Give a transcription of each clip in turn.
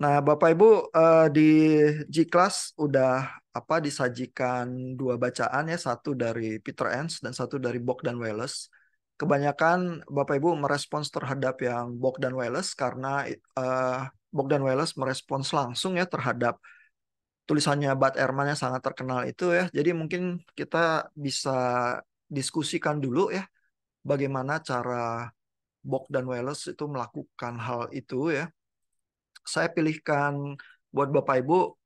Nah, Bapak Ibu uh, di G-Class udah apa disajikan dua bacaan ya, satu dari Peter Enns dan satu dari dan Wallace. Kebanyakan Bapak Ibu merespons terhadap yang dan Wallace karena uh, eh, dan Wallace merespons langsung ya terhadap tulisannya bat erman yang sangat terkenal itu ya. Jadi mungkin kita bisa diskusikan dulu ya bagaimana cara dan Wallace itu melakukan hal itu ya saya pilihkan buat Bapak Ibu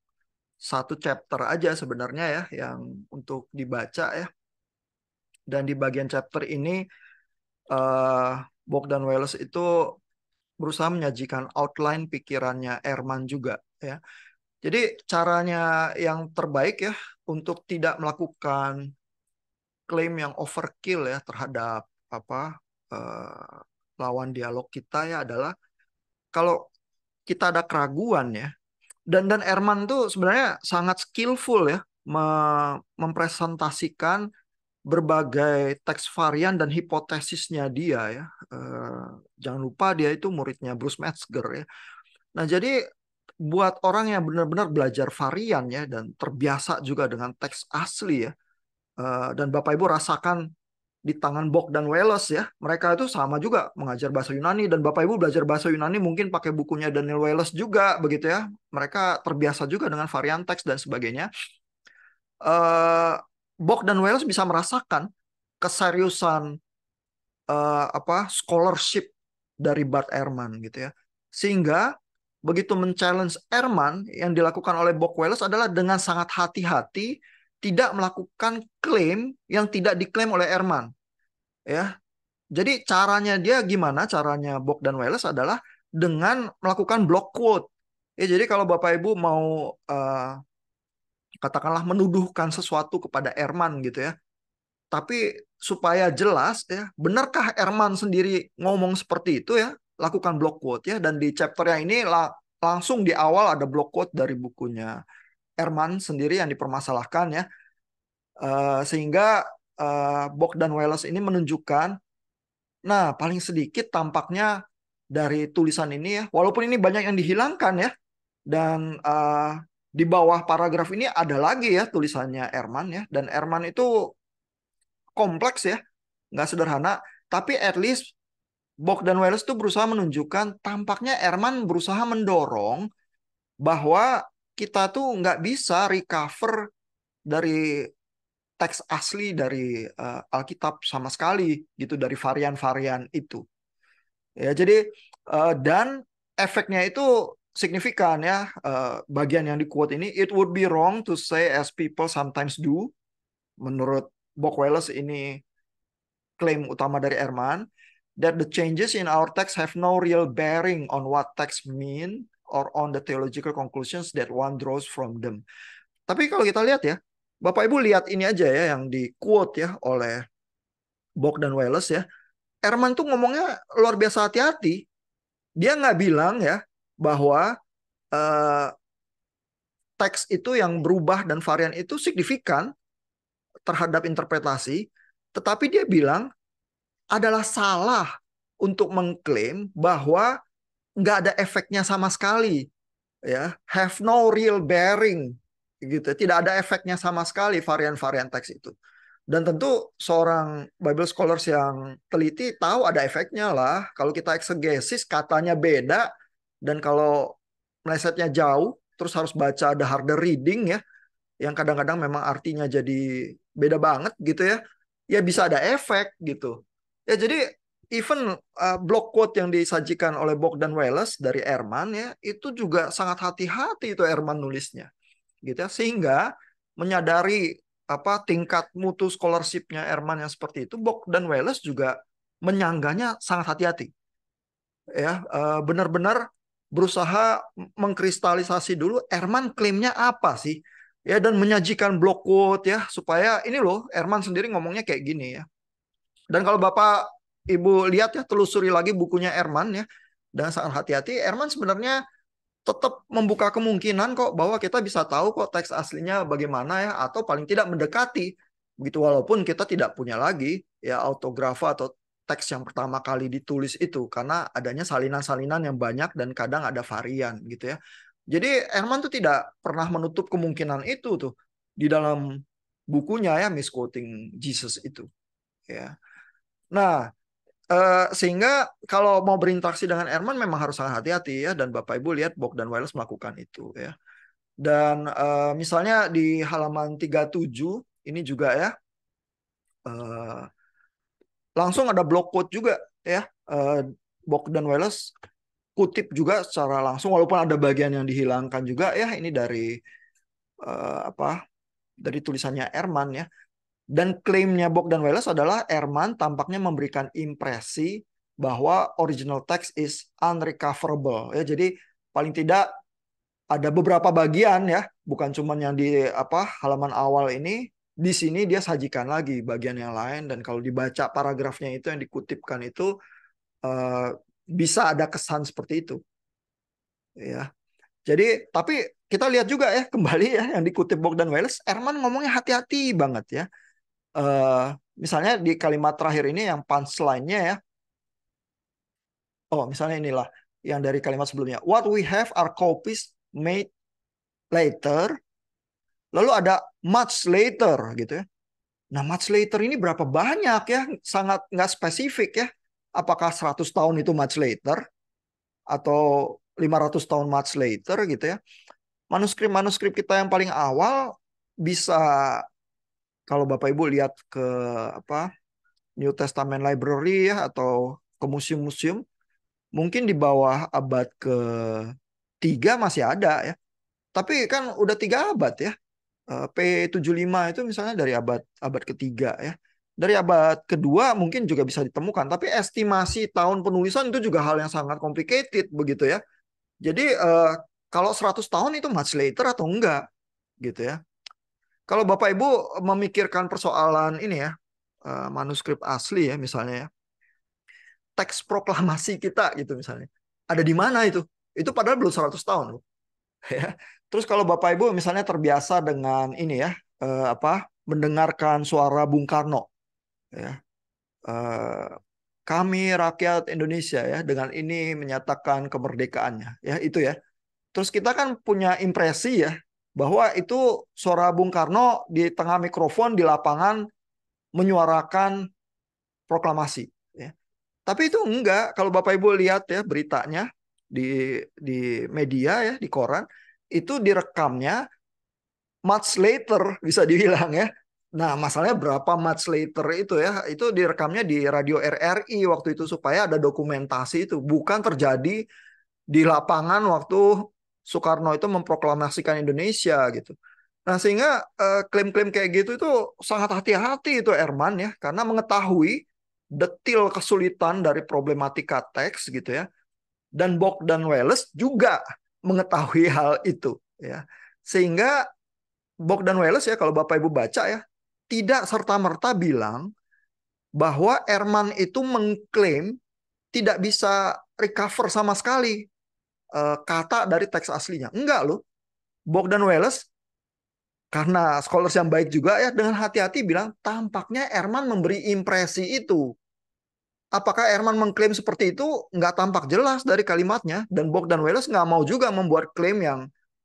satu chapter aja sebenarnya ya yang untuk dibaca ya. Dan di bagian chapter ini uh, eh, dan Wallace itu berusaha menyajikan outline pikirannya Erman juga ya. Jadi caranya yang terbaik ya untuk tidak melakukan klaim yang overkill ya terhadap apa uh, lawan dialog kita ya adalah kalau kita ada keraguan ya. Dan dan Erman tuh sebenarnya sangat skillful ya mempresentasikan berbagai teks varian dan hipotesisnya dia ya. Uh, jangan lupa dia itu muridnya Bruce Metzger ya. Nah, jadi buat orang yang benar-benar belajar varian ya dan terbiasa juga dengan teks asli ya. Uh, dan Bapak Ibu rasakan di tangan dan Welles ya. Mereka itu sama juga mengajar bahasa Yunani dan Bapak Ibu belajar bahasa Yunani mungkin pakai bukunya Daniel Welles juga begitu ya. Mereka terbiasa juga dengan varian teks dan sebagainya. Uh, dan Welles bisa merasakan keseriusan uh, apa scholarship dari Bart Ehrman gitu ya. Sehingga begitu men-challenge Ehrman yang dilakukan oleh Bok Welles adalah dengan sangat hati-hati tidak melakukan klaim yang tidak diklaim oleh Erman. Ya. Jadi caranya dia gimana? Caranya Bok dan Wales adalah dengan melakukan block quote. Ya, jadi kalau Bapak Ibu mau uh, katakanlah menuduhkan sesuatu kepada Erman gitu ya. Tapi supaya jelas ya, benarkah Erman sendiri ngomong seperti itu ya? Lakukan block quote ya dan di chapter yang ini langsung di awal ada block quote dari bukunya. Erman sendiri yang dipermasalahkan ya. Uh, sehingga uh, dan Wallace ini menunjukkan nah paling sedikit tampaknya dari tulisan ini ya, walaupun ini banyak yang dihilangkan ya dan uh, di bawah paragraf ini ada lagi ya tulisannya Erman ya dan Erman itu kompleks ya, nggak sederhana, tapi at least dan Wallace itu berusaha menunjukkan tampaknya Erman berusaha mendorong bahwa kita tuh nggak bisa recover dari teks asli dari uh, Alkitab sama sekali gitu dari varian-varian itu. Ya, jadi uh, dan efeknya itu signifikan ya uh, bagian yang di quote ini it would be wrong to say as people sometimes do menurut Bob Wallace ini klaim utama dari Erman that the changes in our text have no real bearing on what text mean or on the theological conclusions that one draws from them. Tapi kalau kita lihat ya, Bapak Ibu lihat ini aja ya yang di quote ya oleh dan Wallace ya. Erman tuh ngomongnya luar biasa hati-hati. Dia nggak bilang ya bahwa uh, teks itu yang berubah dan varian itu signifikan terhadap interpretasi, tetapi dia bilang adalah salah untuk mengklaim bahwa nggak ada efeknya sama sekali ya have no real bearing gitu tidak ada efeknya sama sekali varian-varian teks itu dan tentu seorang Bible scholars yang teliti tahu ada efeknya lah kalau kita eksegesis katanya beda dan kalau melesetnya jauh terus harus baca ada harder reading ya yang kadang-kadang memang artinya jadi beda banget gitu ya ya bisa ada efek gitu ya jadi even uh, block quote yang disajikan oleh dan Welles dari Erman ya itu juga sangat hati-hati itu Erman nulisnya gitu ya sehingga menyadari apa tingkat mutu scholarshipnya Erman yang seperti itu dan Welles juga menyangganya sangat hati-hati ya uh, benar-benar berusaha mengkristalisasi dulu Erman klaimnya apa sih ya dan menyajikan block quote ya supaya ini loh Erman sendiri ngomongnya kayak gini ya dan kalau Bapak Ibu lihat ya telusuri lagi bukunya Erman ya. Dan sangat hati-hati Erman sebenarnya tetap membuka kemungkinan kok bahwa kita bisa tahu kok teks aslinya bagaimana ya atau paling tidak mendekati begitu walaupun kita tidak punya lagi ya autografa atau teks yang pertama kali ditulis itu karena adanya salinan-salinan yang banyak dan kadang ada varian gitu ya. Jadi Herman tuh tidak pernah menutup kemungkinan itu tuh di dalam bukunya ya misquoting Jesus itu. Ya. Nah, Eh, sehingga kalau mau berinteraksi dengan Erman memang harus sangat hati-hati ya dan Bapak Ibu lihat dan Wireless melakukan itu ya. Dan uh, misalnya di halaman 37 ini juga ya uh, langsung ada block quote juga ya uh, dan Wireless kutip juga secara langsung walaupun ada bagian yang dihilangkan juga ya ini dari uh, apa dari tulisannya Erman ya dan klaimnya dan Wallace adalah Erman tampaknya memberikan impresi bahwa original text is unrecoverable. Ya, jadi paling tidak ada beberapa bagian ya, bukan cuma yang di apa halaman awal ini. Di sini dia sajikan lagi bagian yang lain dan kalau dibaca paragrafnya itu yang dikutipkan itu uh, bisa ada kesan seperti itu. Ya. Jadi tapi kita lihat juga ya kembali ya yang dikutip Bogdan Wallace, Erman ngomongnya hati-hati banget ya uh, misalnya di kalimat terakhir ini yang punchline-nya ya. Oh, misalnya inilah yang dari kalimat sebelumnya. What we have are copies made later. Lalu ada much later gitu ya. Nah, much later ini berapa banyak ya? Sangat nggak spesifik ya. Apakah 100 tahun itu much later? Atau 500 tahun much later gitu ya. Manuskrip-manuskrip kita yang paling awal bisa kalau Bapak Ibu lihat ke apa New Testament Library ya atau ke museum-museum mungkin di bawah abad ke tiga masih ada ya. Tapi kan udah tiga abad ya. Eh, P75 itu misalnya dari abad abad ketiga ya. Dari abad kedua mungkin juga bisa ditemukan, tapi estimasi tahun penulisan itu juga hal yang sangat complicated begitu ya. Jadi eh, kalau 100 tahun itu much later atau enggak gitu ya. Kalau Bapak Ibu memikirkan persoalan ini ya, eh, manuskrip asli ya misalnya ya. Teks proklamasi kita gitu misalnya. Ada di mana itu? Itu padahal belum 100 tahun loh. Ya. Terus kalau Bapak Ibu misalnya terbiasa dengan ini ya, eh, apa? mendengarkan suara Bung Karno. Ya. Eh, kami rakyat Indonesia ya dengan ini menyatakan kemerdekaannya ya itu ya. Terus kita kan punya impresi ya bahwa itu suara Bung Karno di tengah mikrofon di lapangan menyuarakan proklamasi. Ya. Tapi itu enggak. Kalau Bapak Ibu lihat ya beritanya di di media ya di koran itu direkamnya much later bisa dibilang ya. Nah, masalahnya berapa much later itu ya? Itu direkamnya di radio RRI waktu itu supaya ada dokumentasi itu, bukan terjadi di lapangan waktu Soekarno itu memproklamasikan Indonesia gitu. Nah sehingga eh, klaim-klaim kayak gitu itu sangat hati-hati itu Erman ya karena mengetahui detil kesulitan dari problematika teks gitu ya. Dan Bok dan Welles juga mengetahui hal itu ya. Sehingga Bok dan Welles ya kalau Bapak Ibu baca ya tidak serta-merta bilang bahwa Erman itu mengklaim tidak bisa recover sama sekali Eh, kata dari teks aslinya. Enggak loh. Bogdan Welles karena scholars yang baik juga ya dengan hati-hati bilang tampaknya Erman memberi impresi itu. Apakah Erman mengklaim seperti itu nggak tampak jelas dari kalimatnya dan Bogdan Welles nggak mau juga membuat klaim yang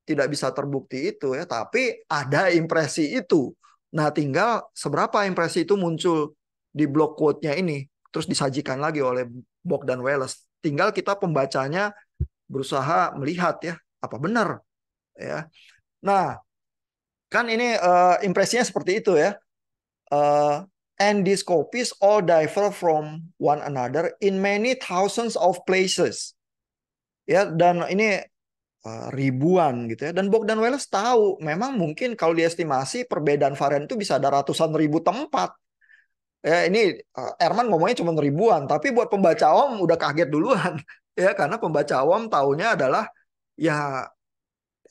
tidak bisa terbukti itu ya tapi ada impresi itu. Nah tinggal seberapa impresi itu muncul di blog quote-nya ini terus disajikan lagi oleh Bogdan Welles. Tinggal kita pembacanya berusaha melihat ya apa benar ya. Nah, kan ini uh, impresinya seperti itu ya. Uh, eh, and these copies all differ from one another in many thousands of places. Ya, dan ini eh, ribuan gitu ya. Dan Bogdan Welles tahu memang mungkin kalau diestimasi perbedaan varian itu bisa ada ratusan ribu tempat ya ini eh, Erman ngomongnya cuma ribuan, tapi buat pembaca awam udah kaget duluan. ya karena pembaca awam tahunya adalah ya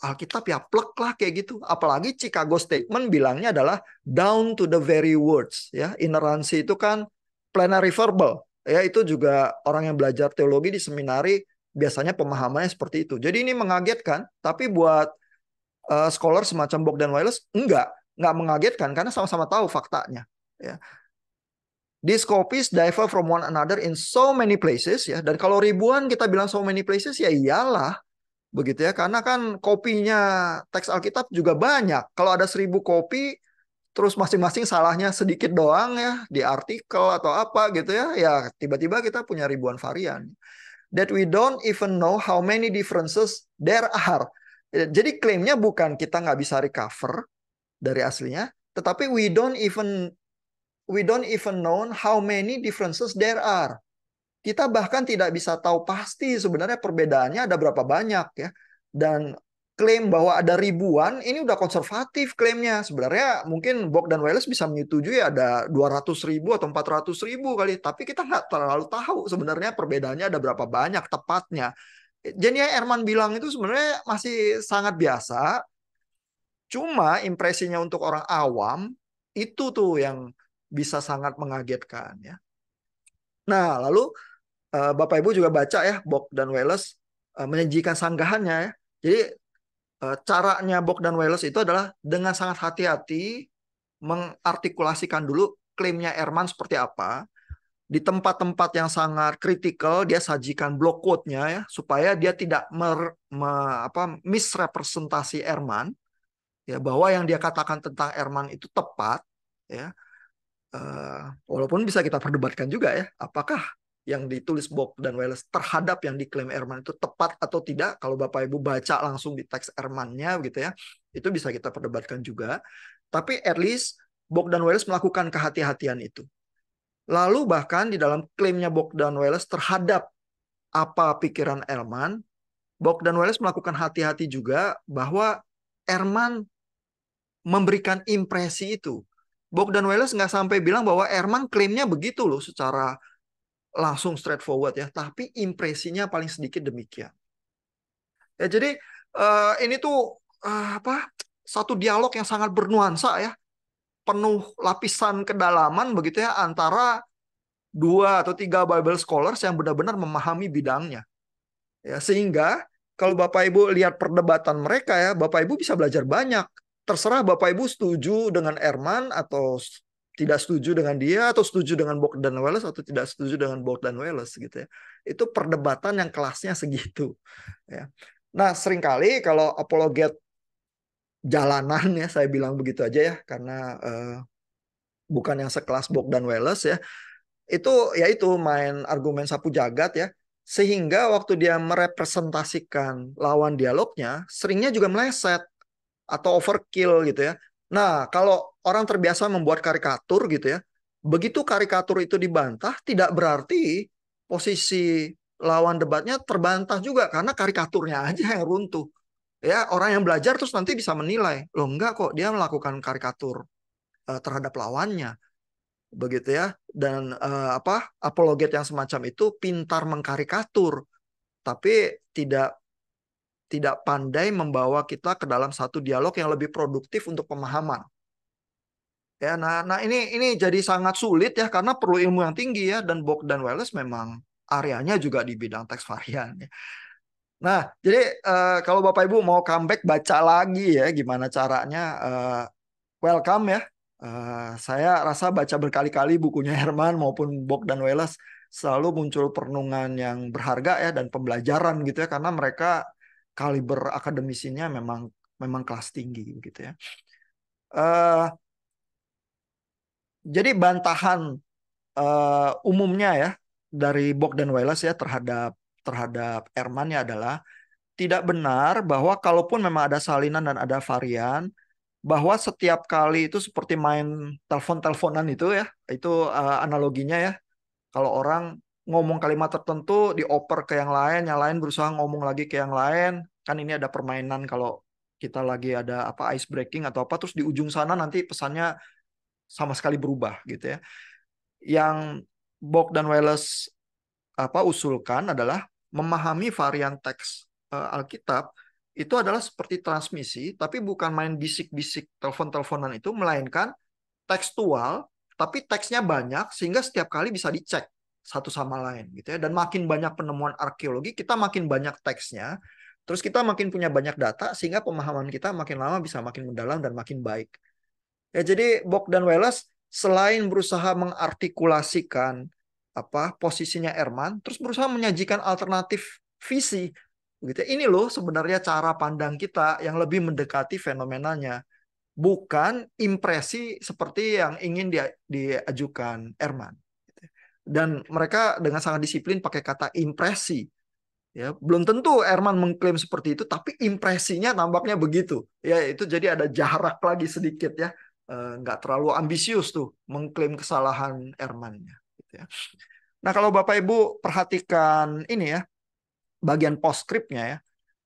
Alkitab ya plek lah kayak gitu. Apalagi Chicago Statement bilangnya adalah down to the very words ya. Ineransi itu kan plenary verbal ya itu juga orang yang belajar teologi di seminari biasanya pemahamannya seperti itu. Jadi ini mengagetkan, tapi buat uh, scholar semacam Bogdan Wireless enggak, enggak mengagetkan karena sama-sama tahu faktanya. Ya. These copies differ from one another in so many places ya. Dan kalau ribuan kita bilang so many places ya iyalah begitu ya. Karena kan kopinya teks Alkitab juga banyak. Kalau ada seribu kopi terus masing-masing salahnya sedikit doang ya di artikel atau apa gitu ya. Ya tiba-tiba kita punya ribuan varian. That we don't even know how many differences there are. Jadi klaimnya bukan kita nggak bisa recover dari aslinya, tetapi we don't even we don't even know how many differences there are. Kita bahkan tidak bisa tahu pasti sebenarnya perbedaannya ada berapa banyak ya. Dan klaim bahwa ada ribuan ini udah konservatif klaimnya. Sebenarnya mungkin Bok dan Wallace bisa menyetujui ada 200 ribu atau 400 ribu kali. Tapi kita nggak terlalu tahu sebenarnya perbedaannya ada berapa banyak tepatnya. Jadi ya Erman bilang itu sebenarnya masih sangat biasa. Cuma impresinya untuk orang awam itu tuh yang bisa sangat mengagetkan ya. Nah, lalu eh, Bapak Ibu juga baca ya Bok dan Welles eh, menyajikan sanggahannya ya. Jadi eh, caranya Bok dan Welles itu adalah dengan sangat hati-hati mengartikulasikan dulu klaimnya Erman seperti apa. Di tempat-tempat yang sangat kritikal dia sajikan block quote-nya ya supaya dia tidak mer, me, apa, misrepresentasi Erman ya bahwa yang dia katakan tentang Erman itu tepat ya uh, walaupun bisa kita perdebatkan juga ya, apakah yang ditulis Bob dan Wales terhadap yang diklaim Erman itu tepat atau tidak. Kalau Bapak Ibu baca langsung di teks Ermannya gitu ya, itu bisa kita perdebatkan juga. Tapi at least Bob dan Wales melakukan kehati-hatian itu. Lalu bahkan di dalam klaimnya Bob dan Wales terhadap apa pikiran Erman, Bob dan Wales melakukan hati-hati juga bahwa Erman memberikan impresi itu Bogdan Welles nggak sampai bilang bahwa Erman klaimnya begitu loh secara langsung straightforward ya, tapi impresinya paling sedikit demikian. Ya jadi uh, ini tuh uh, apa satu dialog yang sangat bernuansa ya, penuh lapisan kedalaman begitu ya antara dua atau tiga Bible scholars yang benar-benar memahami bidangnya. Ya sehingga kalau Bapak Ibu lihat perdebatan mereka ya, Bapak Ibu bisa belajar banyak terserah Bapak Ibu setuju dengan Erman atau tidak setuju dengan dia atau setuju dengan dan Welles atau tidak setuju dengan dan Welles gitu ya. Itu perdebatan yang kelasnya segitu ya. Nah, seringkali kalau apologet jalanan ya saya bilang begitu aja ya karena uh, bukan yang sekelas dan Welles ya. Itu ya itu main argumen sapu jagat ya sehingga waktu dia merepresentasikan lawan dialognya seringnya juga meleset atau overkill gitu ya. Nah, kalau orang terbiasa membuat karikatur gitu ya, begitu karikatur itu dibantah tidak berarti posisi lawan debatnya terbantah juga karena karikaturnya aja yang runtuh. Ya, orang yang belajar terus nanti bisa menilai, loh enggak kok dia melakukan karikatur uh, terhadap lawannya. Begitu ya. Dan uh, apa apologet yang semacam itu pintar mengkarikatur tapi tidak tidak pandai membawa kita ke dalam satu dialog yang lebih produktif untuk pemahaman. Ya, nah, nah ini ini jadi sangat sulit ya karena perlu ilmu yang tinggi ya dan Bok dan Wallace memang areanya juga di bidang teks varian. Ya. Nah, jadi uh, kalau Bapak Ibu mau comeback baca lagi ya gimana caranya uh, welcome ya. Uh, saya rasa baca berkali-kali bukunya Herman maupun Bok dan Wallace selalu muncul perenungan yang berharga ya dan pembelajaran gitu ya karena mereka kaliber akademisinya memang memang kelas tinggi gitu ya. Uh, jadi bantahan uh, umumnya ya dari dan Wallace ya terhadap terhadap Erman ya adalah tidak benar bahwa kalaupun memang ada salinan dan ada varian bahwa setiap kali itu seperti main telepon-teleponan itu ya itu uh, analoginya ya kalau orang ngomong kalimat tertentu dioper ke yang lain, yang lain berusaha ngomong lagi ke yang lain. Kan ini ada permainan kalau kita lagi ada apa ice breaking atau apa terus di ujung sana nanti pesannya sama sekali berubah gitu ya. Yang Bog dan Wallace apa usulkan adalah memahami varian teks uh, Alkitab itu adalah seperti transmisi tapi bukan main bisik-bisik telepon-teleponan itu melainkan tekstual tapi teksnya banyak sehingga setiap kali bisa dicek satu sama lain gitu ya. Dan makin banyak penemuan arkeologi, kita makin banyak teksnya, terus kita makin punya banyak data sehingga pemahaman kita makin lama bisa makin mendalam dan makin baik. Ya jadi dan Welles selain berusaha mengartikulasikan apa posisinya Erman, terus berusaha menyajikan alternatif visi gitu. Ya. Ini loh sebenarnya cara pandang kita yang lebih mendekati fenomenanya, bukan impresi seperti yang ingin dia diajukan Erman dan mereka dengan sangat disiplin pakai kata impresi. Ya, belum tentu Erman mengklaim seperti itu, tapi impresinya nampaknya begitu. Ya, itu jadi ada jarak lagi sedikit ya. Eh, nggak terlalu ambisius tuh mengklaim kesalahan Ermannya. Gitu ya. Nah, kalau Bapak Ibu perhatikan ini ya, bagian postscriptnya ya,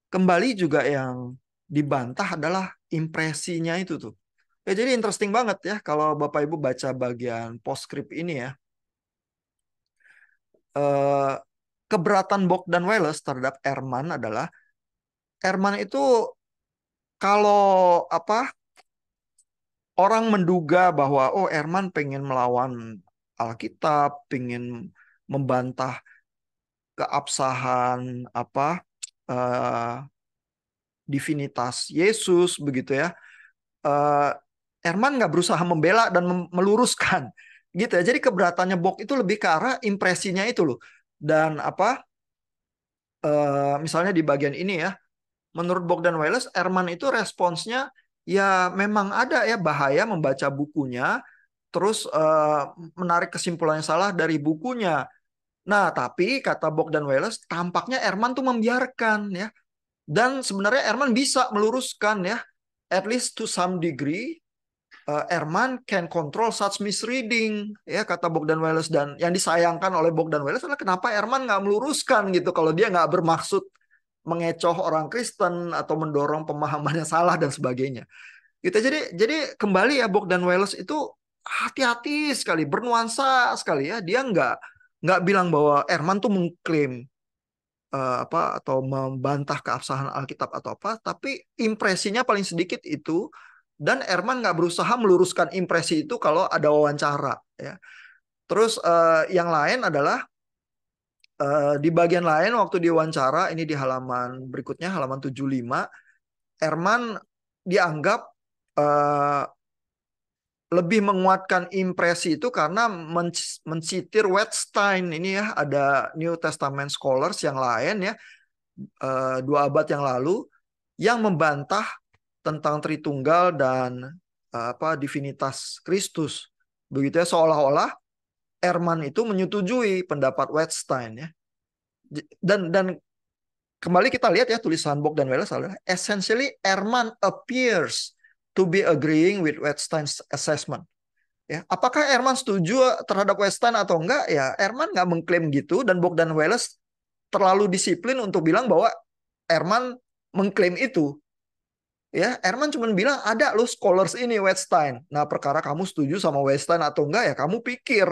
kembali juga yang dibantah adalah impresinya itu tuh. Ya, jadi interesting banget ya kalau Bapak Ibu baca bagian postscript ini ya. Eh, keberatan keberatan dan Wallace terhadap Erman adalah Erman itu kalau apa orang menduga bahwa oh Erman pengen melawan Alkitab, pengen membantah keabsahan apa uh, divinitas Yesus begitu ya. Uh, Erman nggak berusaha membela dan meluruskan gitu ya jadi keberatannya Bok itu lebih ke arah impresinya itu loh dan apa uh, misalnya di bagian ini ya menurut dan Wireless, Erman itu responsnya ya memang ada ya bahaya membaca bukunya terus uh, menarik yang salah dari bukunya nah tapi kata dan Wireless, tampaknya Erman tuh membiarkan ya dan sebenarnya Erman bisa meluruskan ya at least to some degree uh, Erman can control such misreading ya kata Bogdan Wallace dan yang disayangkan oleh Bogdan Wallace adalah kenapa Erman nggak meluruskan gitu kalau dia nggak bermaksud mengecoh orang Kristen atau mendorong pemahamannya salah dan sebagainya gitu jadi jadi kembali ya Bogdan Wallace itu hati-hati sekali bernuansa sekali ya dia nggak nggak bilang bahwa Erman tuh mengklaim uh, apa atau membantah keabsahan Alkitab atau apa tapi impresinya paling sedikit itu dan Erman nggak berusaha meluruskan impresi itu kalau ada wawancara ya terus uh, yang lain adalah uh, di bagian lain waktu diwawancara ini di halaman berikutnya halaman 75 Erman dianggap uh, lebih menguatkan impresi itu karena men mencitir Wettstein ini ya ada New Testament scholars yang lain ya uh, dua abad yang lalu yang membantah tentang Tritunggal dan eh, apa divinitas Kristus. Begitu ya seolah-olah Erman itu menyetujui pendapat Wettstein ya. Dan dan kembali kita lihat ya tulisan Bock dan Welles adalah essentially Erman appears to be agreeing with Wettstein's assessment. Ya, apakah Erman setuju terhadap Wettstein atau enggak? Ya, Erman nggak mengklaim gitu dan dan Welles terlalu disiplin untuk bilang bahwa Erman mengklaim itu ya Erman cuma bilang ada lo scholars ini Weinstein. Nah perkara kamu setuju sama Weinstein atau enggak ya kamu pikir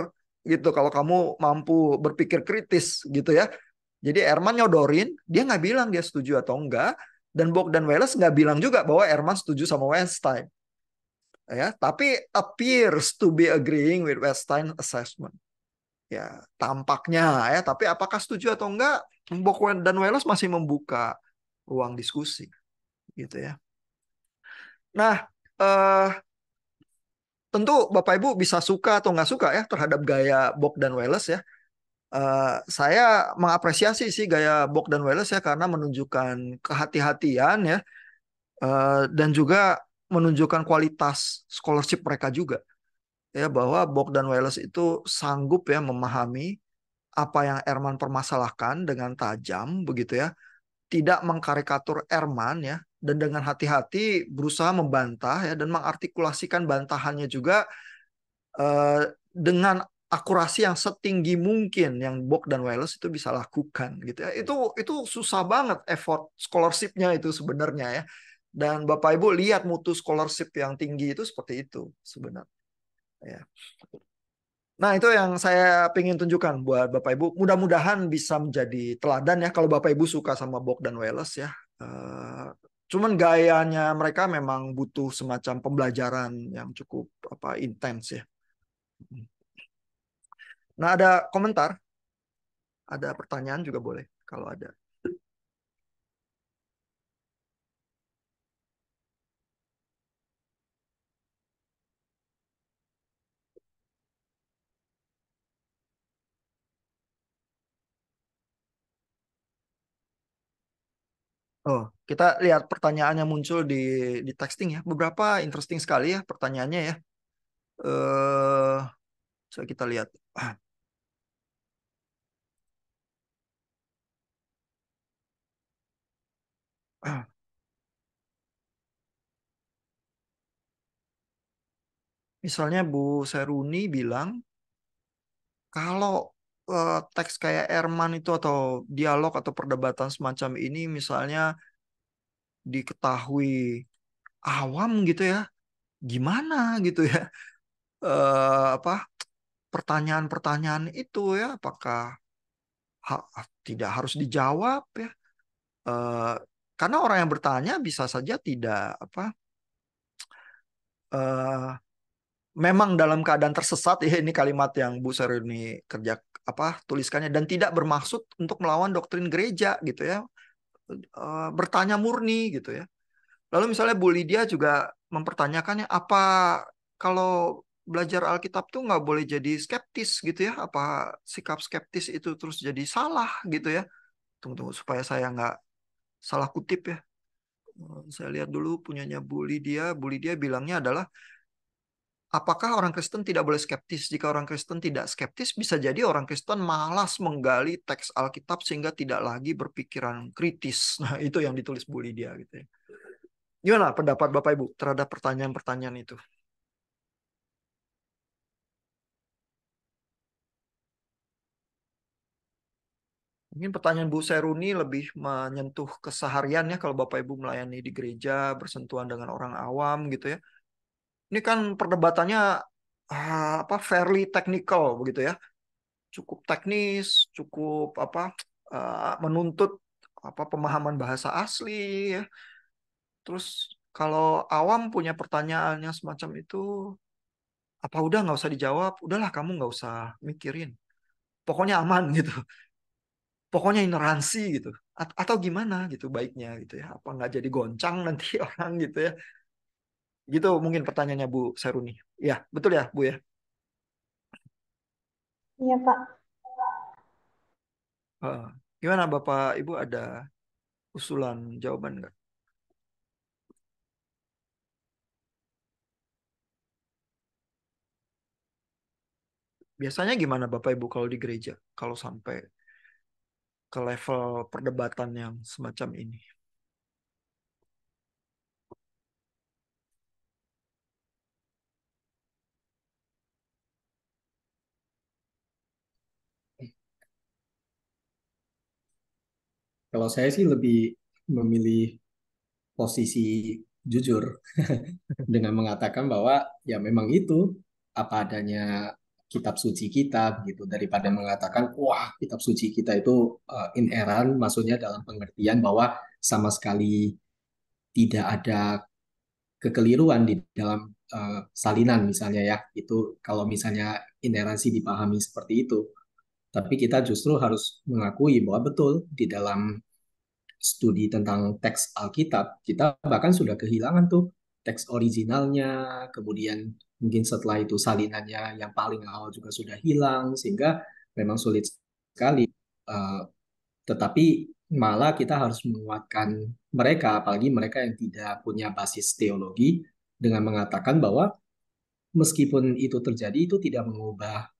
gitu kalau kamu mampu berpikir kritis gitu ya. Jadi Erman nyodorin, dia nggak bilang dia setuju atau enggak, dan dan Welles nggak bilang juga bahwa Erman setuju sama Weinstein. Ya, tapi appears to be agreeing with Weinstein assessment. Ya, tampaknya ya, tapi apakah setuju atau enggak, dan Welles masih membuka ruang diskusi gitu ya. Nah, uh, tentu Bapak Ibu bisa suka atau nggak suka ya terhadap gaya Bok dan Wallace ya. Uh, saya mengapresiasi sih gaya Bok dan Wallace ya karena menunjukkan kehati-hatian ya uh, dan juga menunjukkan kualitas scholarship mereka juga ya bahwa Bok dan Wallace itu sanggup ya memahami apa yang Erman permasalahkan dengan tajam begitu ya tidak mengkarikatur Erman ya dan dengan hati-hati berusaha membantah ya dan mengartikulasikan bantahannya juga uh, dengan akurasi yang setinggi mungkin yang Bok dan Wallace itu bisa lakukan gitu ya. Itu itu susah banget effort scholarshipnya itu sebenarnya ya. Dan Bapak Ibu lihat mutu scholarship yang tinggi itu seperti itu sebenarnya. Ya. Nah itu yang saya ingin tunjukkan buat Bapak Ibu. Mudah-mudahan bisa menjadi teladan ya kalau Bapak Ibu suka sama Bok dan Wallace ya. Eh, Cuman gayanya mereka memang butuh semacam pembelajaran yang cukup apa intens ya. Nah, ada komentar? Ada pertanyaan juga boleh kalau ada. Oh, kita lihat pertanyaannya muncul di di texting ya. Beberapa interesting sekali ya pertanyaannya ya. Eh, uh, so kita lihat. Misalnya Bu Seruni bilang, kalau uh, teks kayak Erman itu atau dialog atau perdebatan semacam ini misalnya diketahui awam gitu ya gimana gitu ya uh, apa pertanyaan-pertanyaan itu ya apakah ha, tidak harus dijawab ya uh, karena orang yang bertanya bisa saja tidak apa uh, memang dalam keadaan tersesat ya ini kalimat yang Bu Seruni kerja apa tuliskannya dan tidak bermaksud untuk melawan doktrin gereja gitu ya eh, bertanya murni gitu ya lalu misalnya Bu Lydia juga mempertanyakannya apa kalau belajar Alkitab tuh nggak boleh jadi skeptis gitu ya apa sikap skeptis itu terus jadi salah gitu ya tunggu-tunggu supaya saya nggak salah kutip ya eh, saya lihat dulu punyanya Bu Lydia Bu Lydia bilangnya adalah apakah orang Kristen tidak boleh skeptis? Jika orang Kristen tidak skeptis, bisa jadi orang Kristen malas menggali teks Alkitab sehingga tidak lagi berpikiran kritis. Nah, itu yang ditulis Bu Lydia gitu ya. Gimana pendapat Bapak Ibu terhadap pertanyaan-pertanyaan itu? Mungkin pertanyaan Bu Seruni lebih menyentuh kesehariannya kalau Bapak Ibu melayani di gereja, bersentuhan dengan orang awam gitu ya ini kan perdebatannya ah, apa fairly technical begitu ya cukup teknis cukup apa ah, menuntut apa pemahaman bahasa asli ya. terus kalau awam punya pertanyaannya semacam itu apa udah nggak usah dijawab udahlah kamu nggak usah mikirin pokoknya aman gitu pokoknya ineransi gitu atau gimana gitu baiknya gitu ya apa nggak jadi goncang nanti orang gitu ya Gitu mungkin pertanyaannya Bu Saruni. Ya, betul ya Bu ya? Iya Pak. Uh, gimana Bapak Ibu ada usulan jawaban nggak? Biasanya gimana Bapak Ibu kalau di gereja? Kalau sampai ke level perdebatan yang semacam ini? Kalau saya sih lebih memilih posisi jujur dengan mengatakan bahwa ya memang itu apa adanya kitab suci kita gitu daripada mengatakan wah kitab suci kita itu uh, ineran maksudnya dalam pengertian bahwa sama sekali tidak ada kekeliruan di dalam uh, salinan misalnya ya itu kalau misalnya ineransi dipahami seperti itu tapi kita justru harus mengakui bahwa betul di dalam studi tentang teks Alkitab, kita bahkan sudah kehilangan tuh teks originalnya, kemudian mungkin setelah itu salinannya yang paling awal juga sudah hilang, sehingga memang sulit sekali. Uh, tetapi malah kita harus menguatkan mereka, apalagi mereka yang tidak punya basis teologi, dengan mengatakan bahwa meskipun itu terjadi, itu tidak mengubah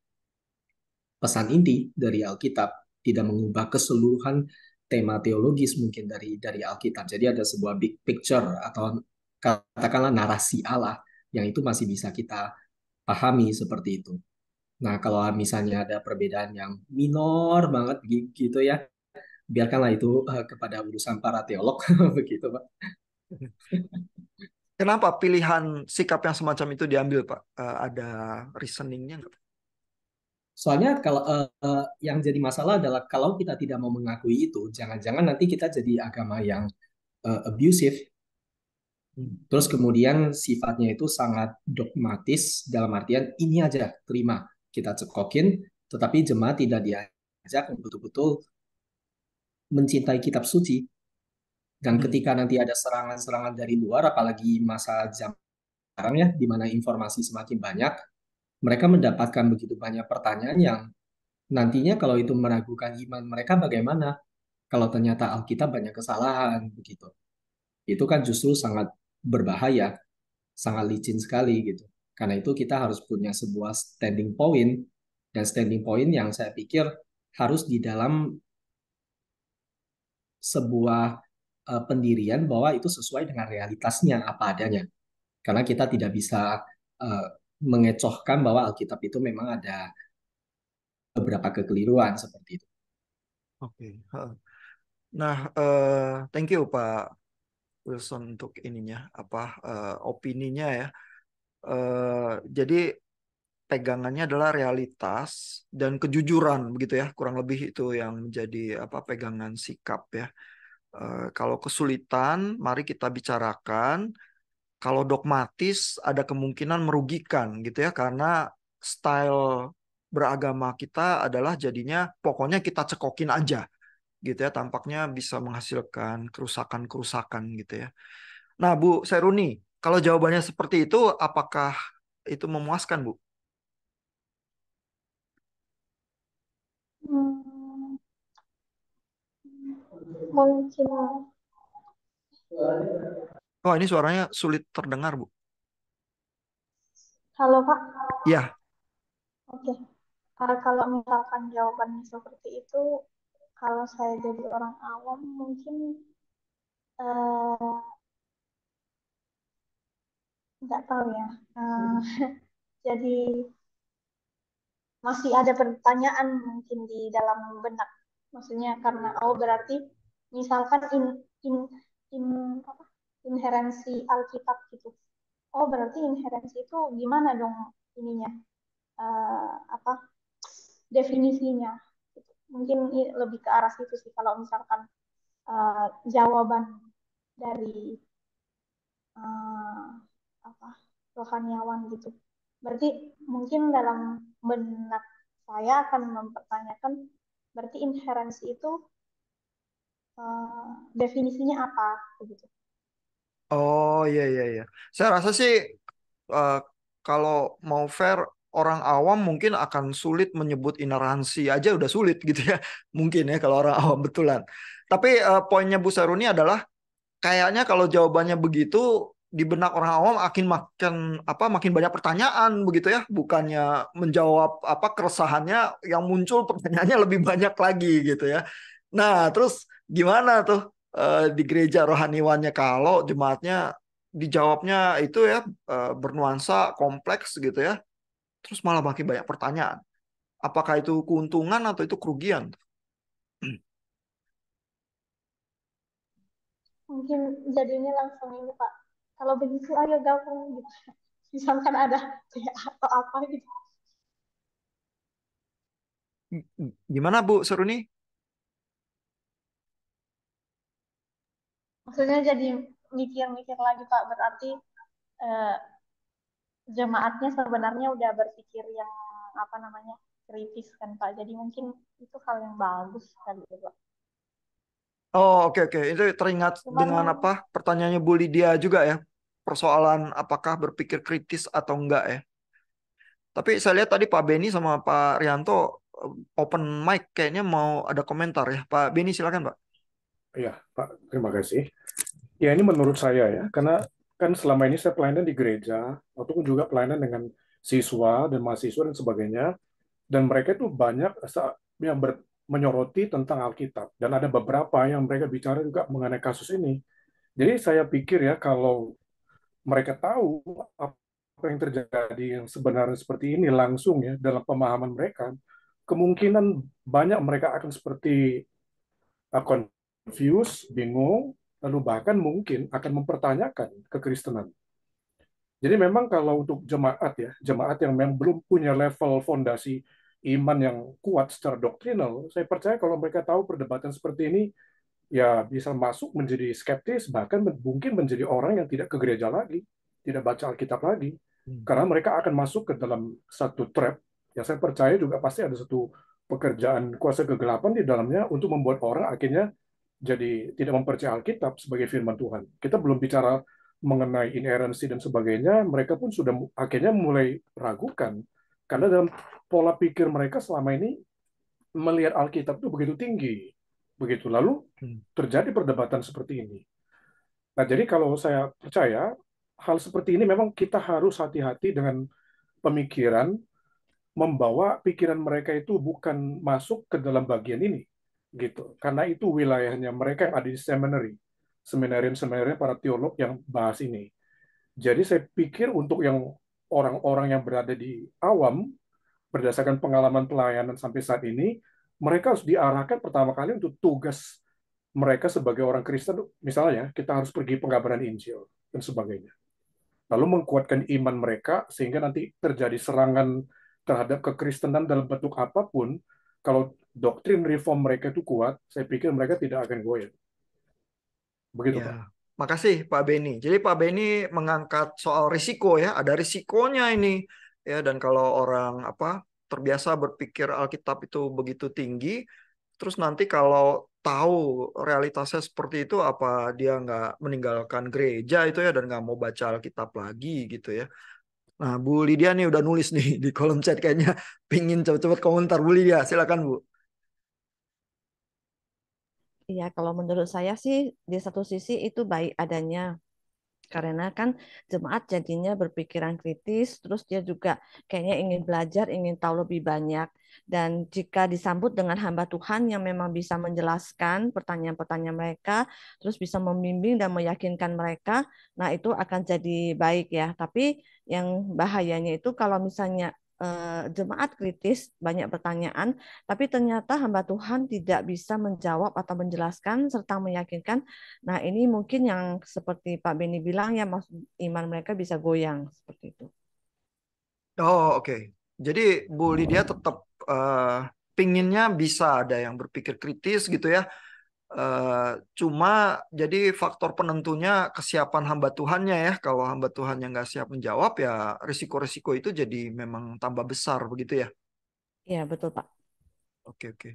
pesan inti dari Alkitab, tidak mengubah keseluruhan tema teologis mungkin dari dari Alkitab. Jadi ada sebuah big picture atau katakanlah narasi Allah yang itu masih bisa kita pahami seperti itu. Nah, kalau misalnya ada perbedaan yang minor banget gitu ya, biarkanlah itu eh, kepada urusan para teolog begitu, Pak. Kenapa pilihan sikap yang semacam itu diambil, Pak? Eh, ada reasoningnya nggak? Soalnya kalau uh, uh, yang jadi masalah adalah kalau kita tidak mau mengakui itu, jangan-jangan nanti kita jadi agama yang uh, abusive. Hmm. Terus kemudian sifatnya itu sangat dogmatis dalam artian ini aja terima kita cekokin, tetapi jemaat tidak diajak betul-betul mencintai kitab suci. Dan hmm. ketika nanti ada serangan-serangan dari luar, apalagi masa jam sekarang ya, di mana informasi semakin banyak, mereka mendapatkan begitu banyak pertanyaan yang nantinya kalau itu meragukan iman mereka bagaimana kalau ternyata Alkitab banyak kesalahan begitu. Itu kan justru sangat berbahaya, sangat licin sekali gitu. Karena itu kita harus punya sebuah standing point dan standing point yang saya pikir harus di dalam sebuah eh, pendirian bahwa itu sesuai dengan realitasnya apa adanya. Karena kita tidak bisa eh, mengecohkan bahwa Alkitab itu memang ada beberapa kekeliruan seperti itu. Oke. Okay. Nah, uh, thank you Pak Wilson untuk ininya apa uh, opininya ya. Uh, jadi pegangannya adalah realitas dan kejujuran begitu ya kurang lebih itu yang menjadi apa pegangan sikap ya. Uh, kalau kesulitan, mari kita bicarakan kalau dogmatis ada kemungkinan merugikan gitu ya karena style beragama kita adalah jadinya pokoknya kita cekokin aja gitu ya tampaknya bisa menghasilkan kerusakan-kerusakan gitu ya. Nah, Bu Seruni, kalau jawabannya seperti itu apakah itu memuaskan, Bu? Hmm. Mungkin. Oh, ini suaranya sulit terdengar, Bu. Halo, Pak. Ya. Oke. Okay. Uh, eh, kalau misalkan jawabannya seperti itu, kalau saya jadi orang awam, mungkin eh, nggak uh, tahu ya. Uh, hmm. jadi masih ada pertanyaan mungkin di dalam benak. Maksudnya karena oh berarti misalkan in in in apa inherensi Alkitab gitu. Oh berarti inherensi itu gimana dong ininya uh, apa definisinya? Mungkin lebih ke arah situ sih kalau misalkan uh, jawaban dari uh, apa rohaniawan gitu. Berarti mungkin dalam benak saya akan mempertanyakan berarti inherensi itu uh, definisinya apa begitu Oh iya iya iya. Saya rasa sih uh, kalau mau fair orang awam mungkin akan sulit menyebut ineransi aja udah sulit gitu ya. Mungkin ya kalau orang awam betulan. Tapi uh, poinnya Bu Saruni adalah kayaknya kalau jawabannya begitu di benak orang awam makin makin apa makin banyak pertanyaan begitu ya bukannya menjawab apa keresahannya yang muncul pertanyaannya lebih banyak lagi gitu ya nah terus gimana tuh uh, di gereja rohaniwannya kalau jemaatnya dijawabnya itu ya uh, bernuansa kompleks gitu ya. Terus malah makin banyak pertanyaan. Apakah itu keuntungan atau itu kerugian? Mungkin jadinya langsung ini Pak. Kalau begitu ayo gabung gitu. Misalkan ada atau apa gitu. Gimana Bu Seruni? maksudnya jadi mikir-mikir lagi Pak berarti eh, jemaatnya sebenarnya udah berpikir yang apa namanya kritis kan Pak jadi mungkin itu hal yang bagus kan gitu ya, Pak Oh oke okay, oke okay. itu teringat Cuman, dengan apa pertanyaannya Bu Lydia juga ya persoalan apakah berpikir kritis atau enggak ya tapi saya lihat tadi Pak Beni sama Pak Rianto eh, open mic kayaknya mau ada komentar ya Pak Beni silakan Pak Ya, Pak, terima kasih. Ya, ini menurut saya ya, karena kan selama ini saya pelayanan di gereja, ataupun juga pelayanan dengan siswa dan mahasiswa dan sebagainya, dan mereka itu banyak yang ber, menyoroti tentang Alkitab, dan ada beberapa yang mereka bicara juga mengenai kasus ini. Jadi saya pikir ya, kalau mereka tahu apa yang terjadi yang sebenarnya seperti ini langsung ya dalam pemahaman mereka, kemungkinan banyak mereka akan seperti uh, confused, bingung, lalu bahkan mungkin akan mempertanyakan kekristenan. Jadi memang kalau untuk jemaat ya, jemaat yang memang belum punya level fondasi iman yang kuat secara doktrinal, saya percaya kalau mereka tahu perdebatan seperti ini, ya bisa masuk menjadi skeptis, bahkan mungkin menjadi orang yang tidak ke gereja lagi, tidak baca Alkitab lagi, hmm. karena mereka akan masuk ke dalam satu trap. Ya saya percaya juga pasti ada satu pekerjaan kuasa kegelapan di dalamnya untuk membuat orang akhirnya jadi tidak mempercaya Alkitab sebagai firman Tuhan. Kita belum bicara mengenai inerensi dan sebagainya, mereka pun sudah akhirnya mulai ragukan karena dalam pola pikir mereka selama ini melihat Alkitab itu begitu tinggi, begitu lalu hmm. terjadi perdebatan seperti ini. Nah, jadi kalau saya percaya hal seperti ini memang kita harus hati-hati dengan pemikiran membawa pikiran mereka itu bukan masuk ke dalam bagian ini gitu. Karena itu wilayahnya mereka yang ada di seminary, seminarian-seminarian para teolog yang bahas ini. Jadi saya pikir untuk yang orang-orang yang berada di awam, berdasarkan pengalaman pelayanan sampai saat ini, mereka harus diarahkan pertama kali untuk tugas mereka sebagai orang Kristen, misalnya kita harus pergi pengabaran Injil dan sebagainya. Lalu mengkuatkan iman mereka sehingga nanti terjadi serangan terhadap kekristenan dalam bentuk apapun, kalau doktrin reform mereka itu kuat, saya pikir mereka tidak akan goyah. Begitu ya. Pak. Makasih Pak Beni. Jadi Pak Beni mengangkat soal risiko ya, ada risikonya ini ya dan kalau orang apa terbiasa berpikir Alkitab itu begitu tinggi, terus nanti kalau tahu realitasnya seperti itu apa dia nggak meninggalkan gereja itu ya dan nggak mau baca Alkitab lagi gitu ya. Nah Bu Lydia nih udah nulis nih di kolom chat kayaknya pingin cepet-cepet komentar Bu Lydia silakan Bu. Iya, kalau menurut saya sih di satu sisi itu baik adanya karena kan jemaat jadinya berpikiran kritis, terus dia juga kayaknya ingin belajar, ingin tahu lebih banyak. Dan jika disambut dengan hamba Tuhan yang memang bisa menjelaskan pertanyaan-pertanyaan mereka, terus bisa membimbing dan meyakinkan mereka, nah itu akan jadi baik ya. Tapi yang bahayanya itu kalau misalnya Eh, jemaat kritis, banyak pertanyaan, tapi ternyata hamba Tuhan tidak bisa menjawab atau menjelaskan serta meyakinkan. Nah, ini mungkin yang seperti Pak Beni bilang ya, iman mereka bisa goyang seperti itu. Oh, oke. Okay. Jadi Bu Lydia tetap uh, pinginnya bisa ada yang berpikir kritis gitu ya, Eh, cuma jadi faktor penentunya kesiapan hamba Tuhannya ya. Kalau hamba Tuhannya nggak siap menjawab ya risiko-risiko itu jadi memang tambah besar begitu ya. Iya betul Pak. Oke oke.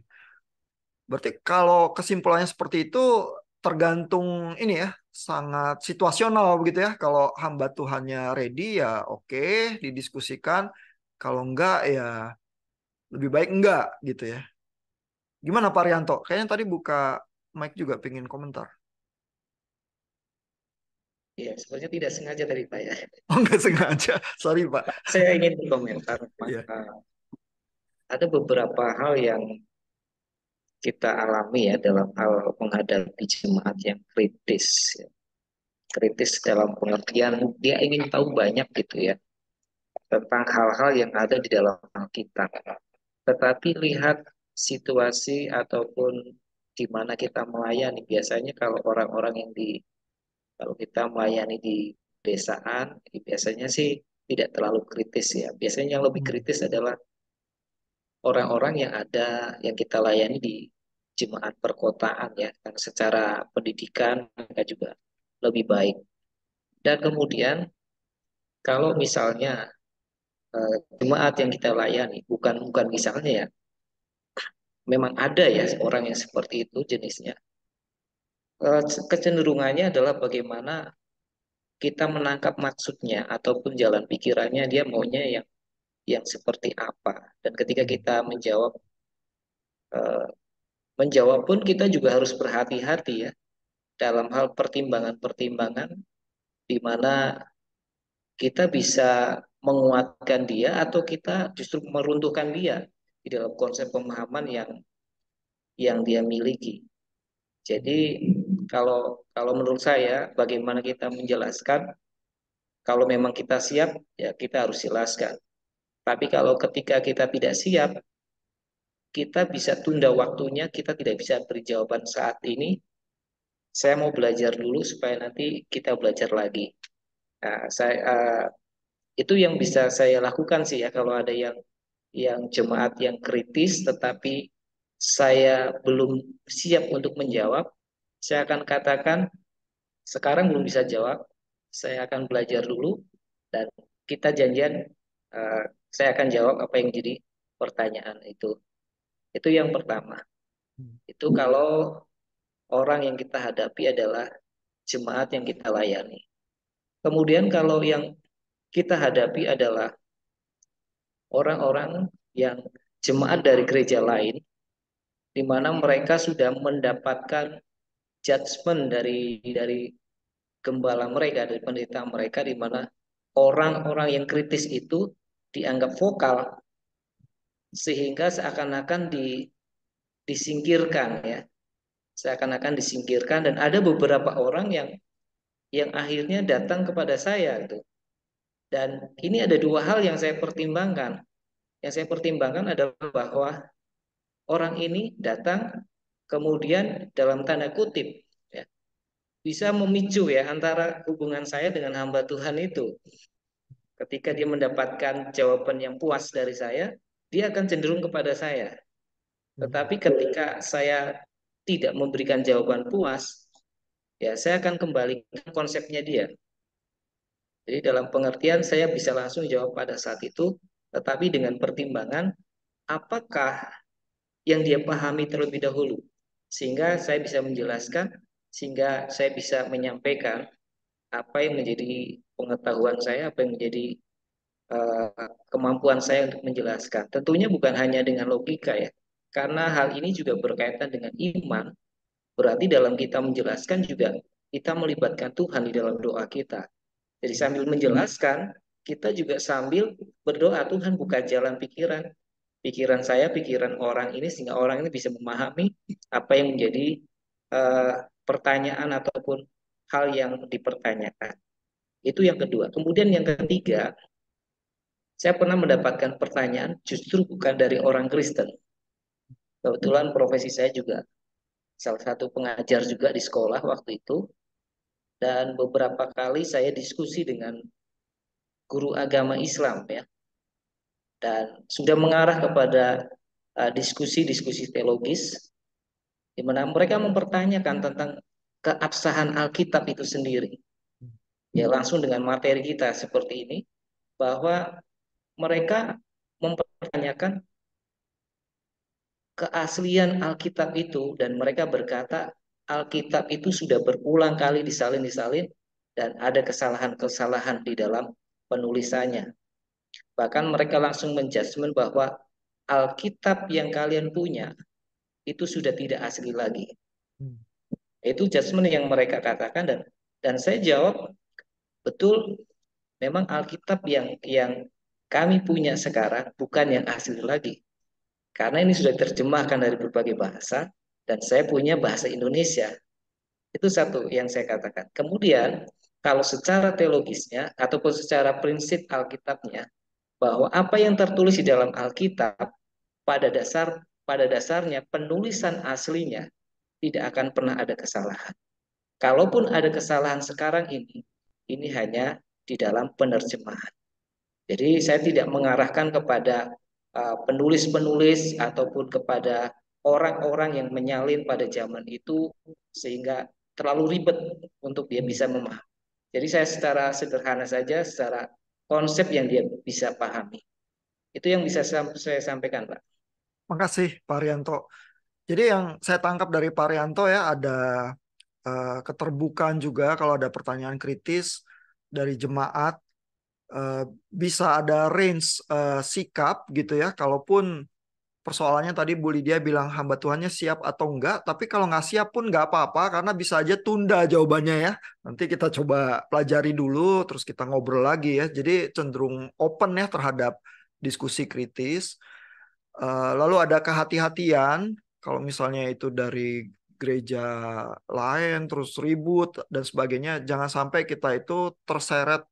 Berarti kalau kesimpulannya seperti itu tergantung ini ya sangat situasional begitu ya. Kalau hamba Tuhannya ready ya oke didiskusikan. Kalau enggak ya lebih baik enggak gitu ya. Gimana Pak Rianto? Kayaknya tadi buka Mike juga pengen komentar. Iya, sebenarnya tidak sengaja dari Pak ya. Oh, nggak sengaja. Sorry Pak. Saya ingin Maka iya. yeah. Ada beberapa hal yang kita alami ya dalam hal menghadapi jemaat yang kritis. Ya. Kritis dalam pengertian dia ingin tahu banyak gitu ya tentang hal-hal yang ada di dalam Alkitab. Tetapi lihat situasi ataupun di mana kita melayani. Biasanya kalau orang-orang yang di kalau kita melayani di desaan, ya biasanya sih tidak terlalu kritis ya. Biasanya yang lebih hmm. kritis adalah orang-orang yang ada yang kita layani di jemaat perkotaan ya, yang secara pendidikan mereka juga lebih baik. Dan kemudian kalau misalnya eh, jemaat yang kita layani bukan bukan misalnya ya, memang ada ya orang yang seperti itu jenisnya. Eh, kecenderungannya adalah bagaimana kita menangkap maksudnya ataupun jalan pikirannya dia maunya yang yang seperti apa. Dan ketika kita menjawab eh, menjawab pun kita juga harus berhati-hati ya dalam hal pertimbangan-pertimbangan di mana kita bisa menguatkan dia atau kita justru meruntuhkan dia di dalam konsep pemahaman yang yang dia miliki. Jadi kalau kalau menurut saya bagaimana kita menjelaskan kalau memang kita siap ya kita harus jelaskan. Tapi kalau ketika kita tidak siap kita bisa tunda waktunya, kita tidak bisa beri jawaban saat ini. Saya mau belajar dulu supaya nanti kita belajar lagi. Nah, saya uh, itu yang bisa saya lakukan sih ya kalau ada yang yang jemaat yang kritis tetapi saya belum siap untuk menjawab, saya akan katakan sekarang belum bisa jawab, saya akan belajar dulu dan kita janjian uh, saya akan jawab apa yang jadi pertanyaan itu. Itu yang pertama. Itu kalau orang yang kita hadapi adalah jemaat yang kita layani. Kemudian kalau yang kita hadapi adalah orang-orang yang jemaat dari gereja lain di mana mereka sudah mendapatkan judgement dari dari gembala mereka dari pendeta mereka di mana orang-orang yang kritis itu dianggap vokal sehingga seakan-akan di disingkirkan ya seakan-akan disingkirkan dan ada beberapa orang yang yang akhirnya datang kepada saya tuh. Gitu. Dan ini ada dua hal yang saya pertimbangkan. Yang saya pertimbangkan adalah bahwa orang ini datang kemudian dalam tanda kutip ya, bisa memicu ya antara hubungan saya dengan hamba Tuhan itu. Ketika dia mendapatkan jawaban yang puas dari saya, dia akan cenderung kepada saya. Tetapi ketika saya tidak memberikan jawaban puas, ya saya akan kembalikan konsepnya dia. Jadi dalam pengertian saya bisa langsung jawab pada saat itu, tetapi dengan pertimbangan apakah yang dia pahami terlebih dahulu sehingga saya bisa menjelaskan sehingga saya bisa menyampaikan apa yang menjadi pengetahuan saya apa yang menjadi eh, kemampuan saya untuk menjelaskan tentunya bukan hanya dengan logika ya karena hal ini juga berkaitan dengan iman berarti dalam kita menjelaskan juga kita melibatkan Tuhan di dalam doa kita jadi sambil menjelaskan, kita juga sambil berdoa, Tuhan buka jalan pikiran. Pikiran saya, pikiran orang ini, sehingga orang ini bisa memahami apa yang menjadi uh, pertanyaan ataupun hal yang dipertanyakan. Itu yang kedua. Kemudian yang ketiga, saya pernah mendapatkan pertanyaan justru bukan dari orang Kristen. Kebetulan profesi saya juga salah satu pengajar juga di sekolah waktu itu dan beberapa kali saya diskusi dengan guru agama Islam ya dan sudah mengarah kepada diskusi-diskusi eh, uh, teologis di mana mereka mempertanyakan tentang keabsahan Alkitab itu sendiri ya langsung dengan materi kita seperti ini bahwa mereka mempertanyakan keaslian Alkitab itu dan mereka berkata Alkitab itu sudah berulang kali disalin-disalin dan ada kesalahan-kesalahan di dalam penulisannya. Bahkan mereka langsung menjudgment bahwa Alkitab yang kalian punya itu sudah tidak asli lagi. Hmm. Itu judgment yang mereka katakan dan dan saya jawab betul memang Alkitab yang yang kami punya sekarang bukan yang asli lagi. Karena ini sudah terjemahkan dari berbagai bahasa, dan saya punya bahasa Indonesia. Itu satu yang saya katakan. Kemudian kalau secara teologisnya ataupun secara prinsip Alkitabnya bahwa apa yang tertulis di dalam Alkitab pada dasar pada dasarnya penulisan aslinya tidak akan pernah ada kesalahan. Kalaupun ada kesalahan sekarang ini, ini hanya di dalam penerjemahan. Jadi saya tidak mengarahkan kepada uh, penulis-penulis uh, ataupun kepada orang-orang yang menyalin pada zaman itu sehingga terlalu ribet untuk dia bisa memahami. Jadi saya secara sederhana saja, secara konsep yang dia bisa pahami. Itu yang bisa saya sampaikan, Pak. Makasih, Pak Rianto. Jadi yang saya tangkap dari Pak Rianto ya ada uh, keterbukaan juga kalau ada pertanyaan kritis dari jemaat uh, bisa ada range uh, sikap gitu ya. Kalaupun persoalannya tadi Bu Lydia bilang hamba Tuhannya siap atau enggak, tapi kalau nggak siap pun nggak apa-apa karena bisa aja tunda jawabannya ya. Nanti kita coba pelajari dulu, terus kita ngobrol lagi ya. Jadi cenderung open ya terhadap diskusi kritis. Eh, lalu ada kehati-hatian, kalau misalnya itu dari gereja lain, terus ribut dan sebagainya, jangan sampai kita itu terseret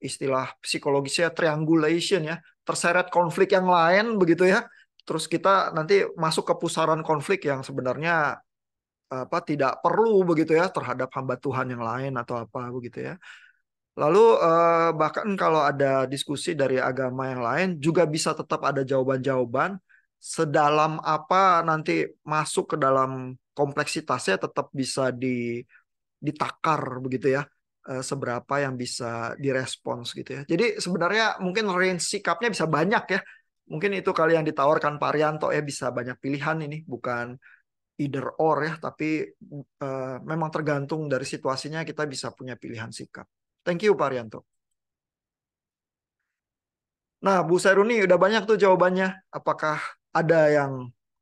istilah psikologisnya triangulation ya, terseret konflik yang lain begitu ya terus kita nanti masuk ke pusaran konflik yang sebenarnya apa tidak perlu begitu ya terhadap hamba Tuhan yang lain atau apa begitu ya. Lalu eh, bahkan kalau ada diskusi dari agama yang lain juga bisa tetap ada jawaban-jawaban sedalam apa nanti masuk ke dalam kompleksitasnya tetap bisa di ditakar begitu ya eh, seberapa yang bisa direspons gitu ya. Jadi sebenarnya mungkin range sikapnya bisa banyak ya mungkin itu kali yang ditawarkan Pak Rianto ya bisa banyak pilihan ini bukan either or ya tapi uh, memang tergantung dari situasinya kita bisa punya pilihan sikap. Thank you Pak Rianto. Nah Bu Seruni udah banyak tuh jawabannya. Apakah ada yang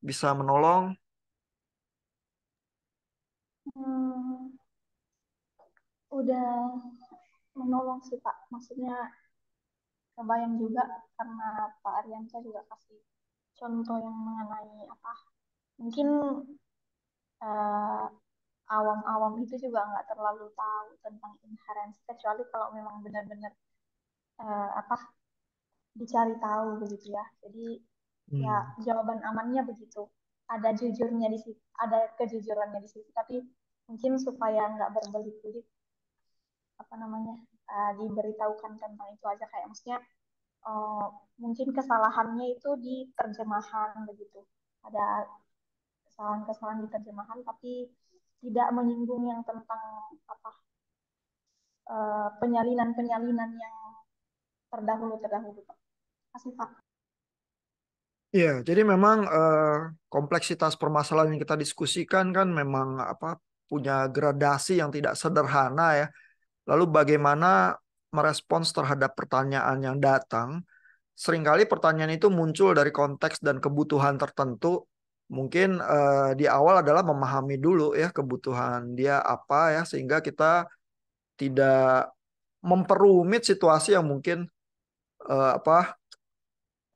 bisa menolong? Hmm, udah menolong sih Pak. Maksudnya kebayang juga karena Pak Ariansyah juga kasih contoh yang mengenai apa mungkin uh, awam-awam itu juga nggak terlalu tahu tentang inherensi kecuali kalau memang benar-benar uh, apa dicari tahu begitu ya jadi ya hmm. ya jawaban amannya begitu ada jujurnya di situ ada kejujurannya di situ tapi mungkin supaya nggak berbelit-belit apa namanya uh, diberitahukan tentang itu aja kayak maksudnya uh, mungkin kesalahannya itu di terjemahan begitu ada kesalahan-kesalahan di terjemahan tapi tidak menyinggung yang tentang apa uh, penyalinan-penyalinan yang terdahulu terdahulu pak. Kasih pak. ya jadi memang uh, kompleksitas permasalahan yang kita diskusikan kan memang apa punya gradasi yang tidak sederhana ya. Lalu bagaimana merespons terhadap pertanyaan yang datang? Seringkali pertanyaan itu muncul dari konteks dan kebutuhan tertentu. Mungkin eh, di awal adalah memahami dulu ya kebutuhan dia apa ya sehingga kita tidak memperumit situasi yang mungkin eh, apa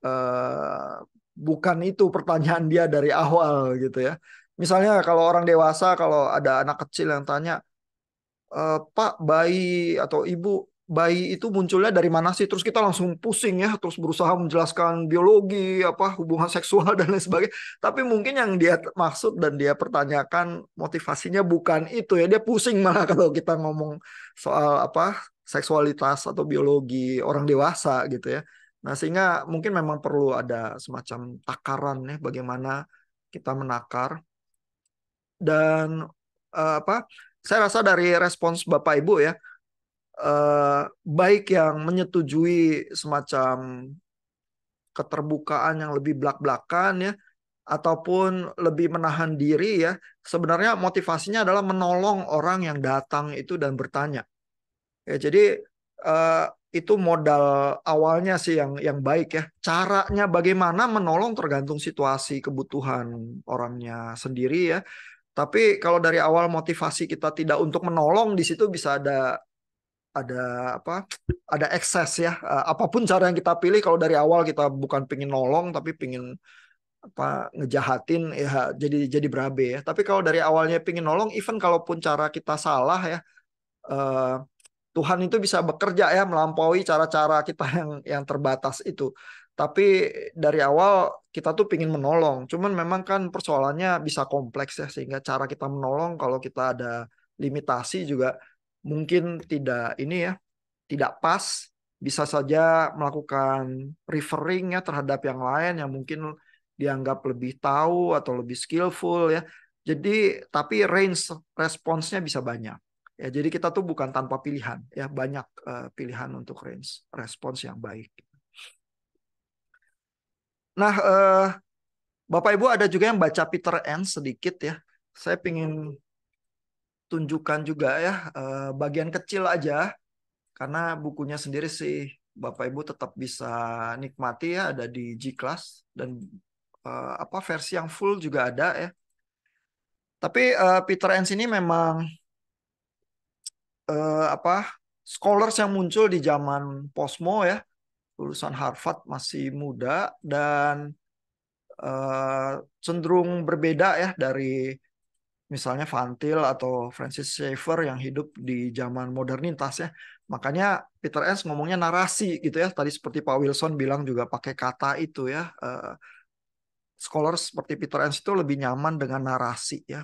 eh, bukan itu pertanyaan dia dari awal gitu ya. Misalnya kalau orang dewasa kalau ada anak kecil yang tanya, Eh, Pak bayi atau Ibu bayi itu munculnya dari mana sih? Terus kita langsung pusing ya, terus berusaha menjelaskan biologi, apa hubungan seksual dan lain sebagainya. Tapi mungkin yang dia maksud dan dia pertanyakan motivasinya bukan itu ya. Dia pusing malah kalau kita ngomong soal apa seksualitas atau biologi orang dewasa gitu ya. Nah, sehingga mungkin memang perlu ada semacam takaran ya bagaimana kita menakar dan uh, apa saya rasa dari respons Bapak Ibu ya, eh, baik yang menyetujui semacam keterbukaan yang lebih belak-belakan ya, ataupun lebih menahan diri ya, sebenarnya motivasinya adalah menolong orang yang datang itu dan bertanya. Ya, jadi eh, itu modal awalnya sih yang yang baik ya. Caranya bagaimana menolong tergantung situasi kebutuhan orangnya sendiri ya. Tapi kalau dari awal motivasi kita tidak untuk menolong di situ bisa ada ada apa? Ada ekses ya. Eh, apapun cara yang kita pilih kalau dari awal kita bukan pingin nolong tapi pingin apa ngejahatin ya jadi jadi berabe ya. Tapi kalau dari awalnya pingin nolong, even kalaupun cara kita salah ya, uh, Tuhan itu bisa bekerja ya melampaui cara-cara kita yang yang terbatas itu tapi dari awal kita tuh pingin menolong cuman memang kan persoalannya bisa kompleks ya sehingga cara kita menolong kalau kita ada limitasi juga mungkin tidak ini ya tidak pas bisa saja melakukan referring ya terhadap yang lain yang mungkin dianggap lebih tahu atau lebih skillful ya jadi tapi range responsnya bisa banyak. Ya, jadi kita tuh bukan tanpa pilihan, ya banyak uh, pilihan untuk range respons yang baik. Nah, uh, Bapak Ibu ada juga yang baca Peter N sedikit ya. Saya ingin tunjukkan juga ya uh, bagian kecil aja karena bukunya sendiri sih Bapak Ibu tetap bisa nikmati ya ada di G Class dan uh, apa versi yang full juga ada ya. Tapi uh, Peter N ini memang uh, apa scholars yang muncul di zaman posmo ya lulusan Harvard masih muda dan uh, cenderung berbeda ya dari misalnya Fantil atau Francis Schaeffer yang hidup di zaman modernitas ya. Makanya Peter S ngomongnya narasi gitu ya. Tadi seperti Pak Wilson bilang juga pakai kata itu ya. Uh, eh, scholar seperti Peter S itu lebih nyaman dengan narasi ya.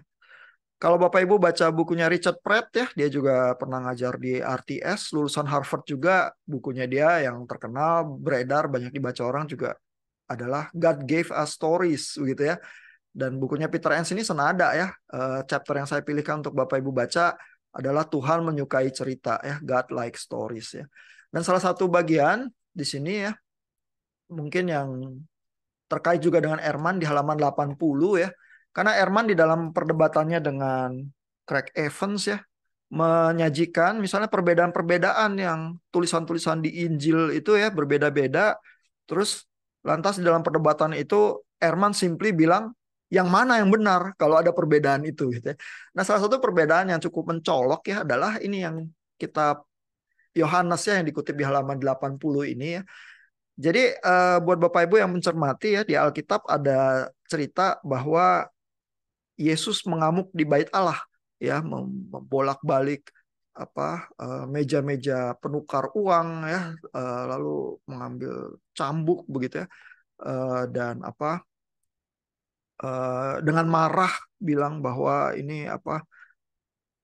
Kalau Bapak Ibu baca bukunya Richard Pratt ya, dia juga pernah ngajar di RTS, lulusan Harvard juga, bukunya dia yang terkenal, beredar, banyak dibaca orang juga adalah God Gave Us Stories gitu ya. Dan bukunya Peter Enns ini senada ya, eh, chapter yang saya pilihkan untuk Bapak Ibu baca adalah Tuhan menyukai cerita ya, God Like Stories ya. Dan salah satu bagian di sini ya, mungkin yang terkait juga dengan Erman di halaman 80 ya, karena Erman di dalam perdebatannya dengan Craig Evans ya menyajikan misalnya perbedaan-perbedaan yang tulisan-tulisan di Injil itu ya berbeda-beda. Terus lantas di dalam perdebatan itu Erman simply bilang yang mana yang benar kalau ada perbedaan itu gitu ya. Nah, salah satu perbedaan yang cukup mencolok ya adalah ini yang kitab Yohanes ya yang dikutip di halaman 80 ini ya. Jadi eh, buat Bapak Ibu yang mencermati ya di Alkitab ada cerita bahwa Yesus mengamuk di bait Allah ya membolak-balik apa eh, meja-meja penukar uang ya eh, lalu mengambil cambuk begitu ya eh, dan apa dengan marah bilang bahwa ini apa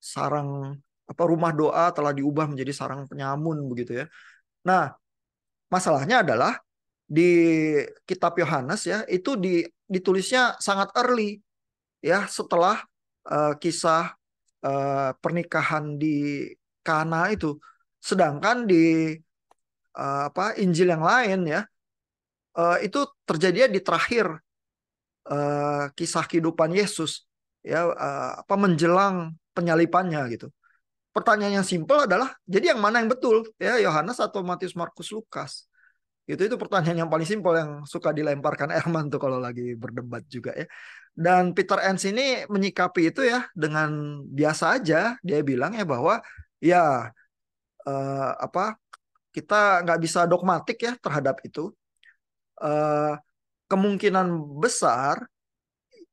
sarang apa rumah doa telah diubah menjadi sarang penyamun begitu ya. Nah, masalahnya adalah di kitab Yohanes ya itu ditulisnya sangat early ya setelah uh, kisah uh, pernikahan di Kana itu. Sedangkan di uh, apa Injil yang lain ya uh, itu terjadi di terakhir uh, kisah kehidupan Yesus ya uh, apa menjelang penyalipannya gitu. Pertanyaan yang simpel adalah jadi yang mana yang betul ya Yohanes atau Matius, Markus, Lukas? Itu itu pertanyaan yang paling simpel yang suka dilemparkan Erman tuh kalau lagi berdebat juga ya. Dan Peter Enns ini menyikapi itu ya dengan biasa aja dia bilang ya bahwa ya uh, apa kita nggak bisa dogmatik ya terhadap itu. Uh, kemungkinan besar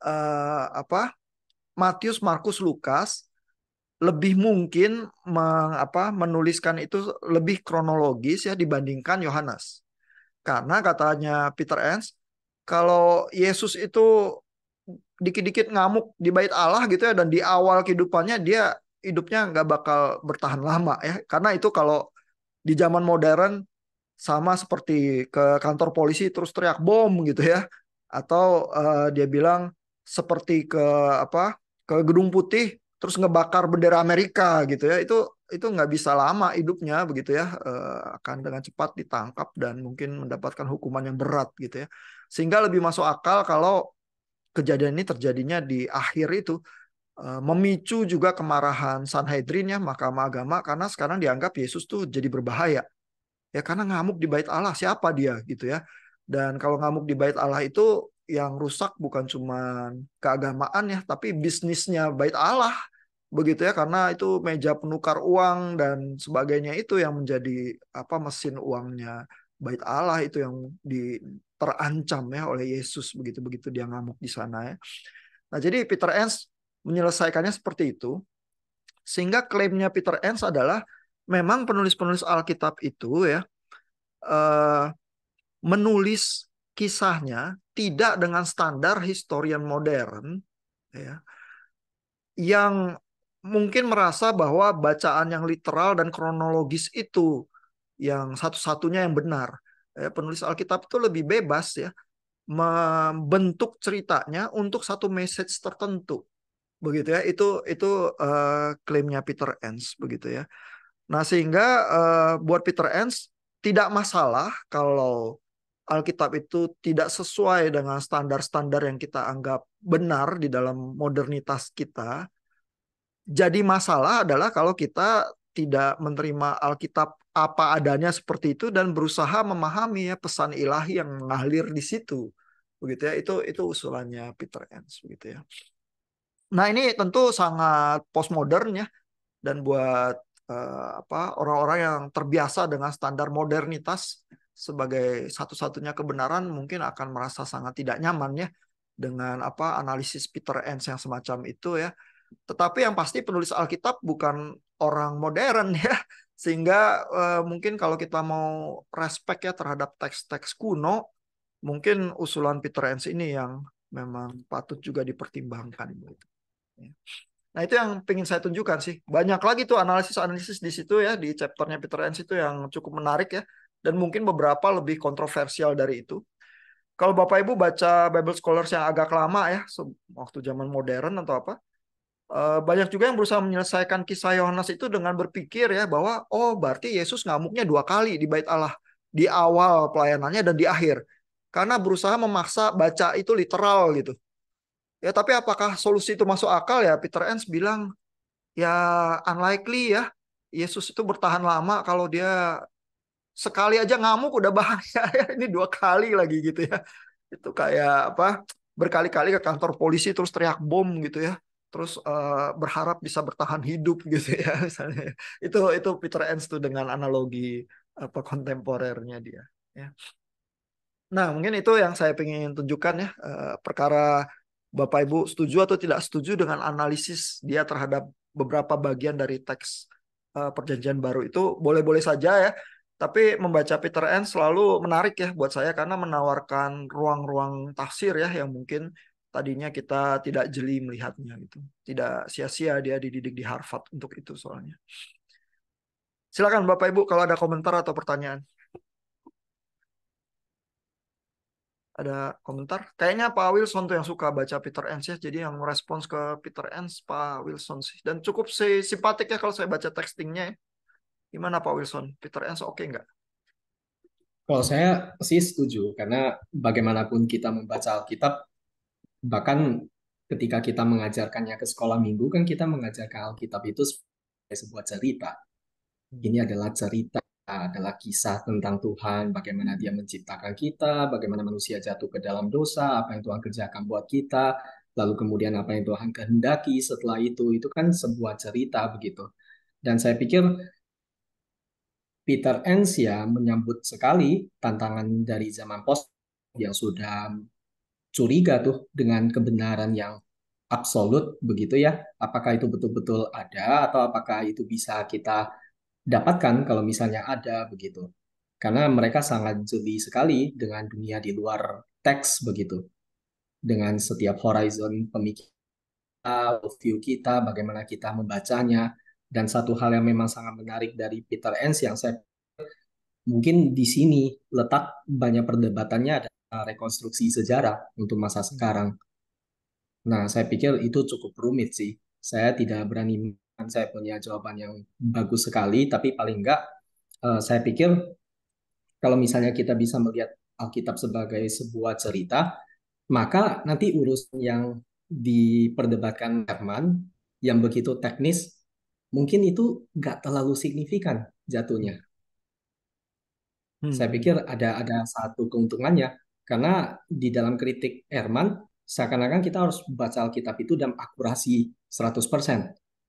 uh, apa Matius, Markus, Lukas lebih mungkin meng, apa, menuliskan itu lebih kronologis ya dibandingkan Yohanes. Karena katanya Peter Enns, kalau Yesus itu dikit-dikit ngamuk di bait Allah gitu ya dan di awal kehidupannya dia hidupnya nggak bakal bertahan lama ya. Karena itu kalau di zaman modern sama seperti ke kantor polisi terus teriak bom gitu ya atau uh, dia bilang seperti ke apa ke gedung putih terus ngebakar bendera Amerika gitu ya itu itu nggak bisa lama hidupnya begitu ya eh, akan dengan cepat ditangkap dan mungkin mendapatkan hukuman yang berat gitu ya sehingga lebih masuk akal kalau kejadian ini terjadinya di akhir itu eh, memicu juga kemarahan Sanhedrin ya mahkamah agama karena sekarang dianggap Yesus tuh jadi berbahaya ya karena ngamuk di bait Allah siapa dia gitu ya dan kalau ngamuk di bait Allah itu yang rusak bukan cuma keagamaan ya tapi bisnisnya bait Allah begitu ya karena itu meja penukar uang dan sebagainya itu yang menjadi apa mesin uangnya bait Allah itu yang di terancam ya oleh Yesus begitu begitu dia ngamuk di sana ya. Nah jadi Peter Enns menyelesaikannya seperti itu sehingga klaimnya Peter Enns adalah memang penulis-penulis Alkitab itu ya uh, menulis kisahnya tidak dengan standar historian modern ya yang mungkin merasa bahwa bacaan yang literal dan kronologis itu yang satu-satunya yang benar. Ya, penulis Alkitab itu lebih bebas ya membentuk ceritanya untuk satu message tertentu. Begitu ya. Itu itu uh, klaimnya Peter Enns begitu ya. Nah, sehingga uh, buat Peter Enns tidak masalah kalau Alkitab itu tidak sesuai dengan standar-standar yang kita anggap benar di dalam modernitas kita jadi masalah adalah kalau kita tidak menerima Alkitab apa adanya seperti itu dan berusaha memahami ya pesan ilahi yang mengalir di situ. Begitu ya. Itu itu usulannya Peter Enns begitu ya. Nah, ini tentu sangat postmodern ya dan buat eh, apa orang-orang yang terbiasa dengan standar modernitas sebagai satu-satunya kebenaran mungkin akan merasa sangat tidak nyaman ya dengan apa analisis Peter Enns yang semacam itu ya tetapi yang pasti penulis Alkitab bukan orang modern ya, sehingga eh, mungkin kalau kita mau respect ya terhadap teks-teks kuno, mungkin usulan Peter Enns ini yang memang patut juga dipertimbangkan. Gitu. Ya. Nah itu yang ingin saya tunjukkan sih. Banyak lagi tuh analisis-analisis di situ ya, di chapternya Peter Enns itu yang cukup menarik ya. Dan mungkin beberapa lebih kontroversial dari itu. Kalau Bapak Ibu baca Bible Scholars yang agak lama ya, waktu zaman modern atau apa, Eh, banyak juga yang berusaha menyelesaikan kisah Yohanes itu dengan berpikir ya bahwa oh berarti Yesus ngamuknya dua kali di bait Allah di awal pelayanannya dan di akhir karena berusaha memaksa baca itu literal gitu ya tapi apakah solusi itu masuk akal ya Peter Enns bilang ya unlikely ya Yesus itu bertahan lama kalau dia sekali aja ngamuk udah bahaya ya ini dua kali lagi gitu ya itu kayak apa berkali-kali ke kantor polisi terus teriak bom gitu ya terus uh, berharap bisa bertahan hidup gitu ya misalnya itu itu Peter Enns tuh dengan analogi apa kontemporernya dia ya nah mungkin itu yang saya ingin tunjukkan ya uh, perkara Bapak Ibu setuju atau tidak setuju dengan analisis dia terhadap beberapa bagian dari teks uh, perjanjian baru itu boleh-boleh saja ya tapi membaca Peter N selalu menarik ya buat saya karena menawarkan ruang-ruang tafsir ya yang mungkin tadinya kita tidak jeli melihatnya gitu. Tidak sia-sia dia dididik di Harvard untuk itu soalnya. Silakan Bapak Ibu kalau ada komentar atau pertanyaan. Ada komentar? Kayaknya Pak Wilson tuh yang suka baca Peter Enns ya. Jadi yang respons ke Peter Enns Pak Wilson sih. Dan cukup si simpatik ya kalau saya baca textingnya. Ya. Gimana Pak Wilson? Peter Enns oke okay nggak? Kalau saya sih setuju, karena bagaimanapun kita membaca Alkitab, bahkan ketika kita mengajarkannya ke sekolah minggu kan kita mengajarkan Alkitab itu sebagai sebuah cerita. Hmm. Ini adalah cerita, adalah kisah tentang Tuhan, bagaimana dia menciptakan kita, bagaimana manusia jatuh ke dalam dosa, apa yang Tuhan kerjakan buat kita, lalu kemudian apa yang Tuhan kehendaki setelah itu, itu kan sebuah cerita begitu. Dan saya pikir Peter Enns ya menyambut sekali tantangan dari zaman post yang sudah curiga tuh dengan kebenaran yang absolut begitu ya. Apakah itu betul-betul ada atau apakah itu bisa kita dapatkan kalau misalnya ada begitu. Karena mereka sangat jeli sekali dengan dunia di luar teks begitu. Dengan setiap horizon pemikiran, view kita, bagaimana kita membacanya. Dan satu hal yang memang sangat menarik dari Peter Enns yang saya mungkin di sini letak banyak perdebatannya adalah Eh, rekonstruksi sejarah untuk masa hmm. sekarang. Nah, saya pikir itu cukup rumit sih. Saya tidak berani saya punya jawaban yang bagus sekali, tapi paling enggak uh, eh, saya pikir kalau misalnya kita bisa melihat Alkitab sebagai sebuah cerita, maka nanti urusan yang diperdebatkan Herman yang begitu teknis mungkin itu nggak terlalu signifikan jatuhnya. Hmm. Saya pikir ada ada satu keuntungannya karena di dalam kritik Herman, seakan-akan kita harus baca Alkitab itu dan akurasi 100%.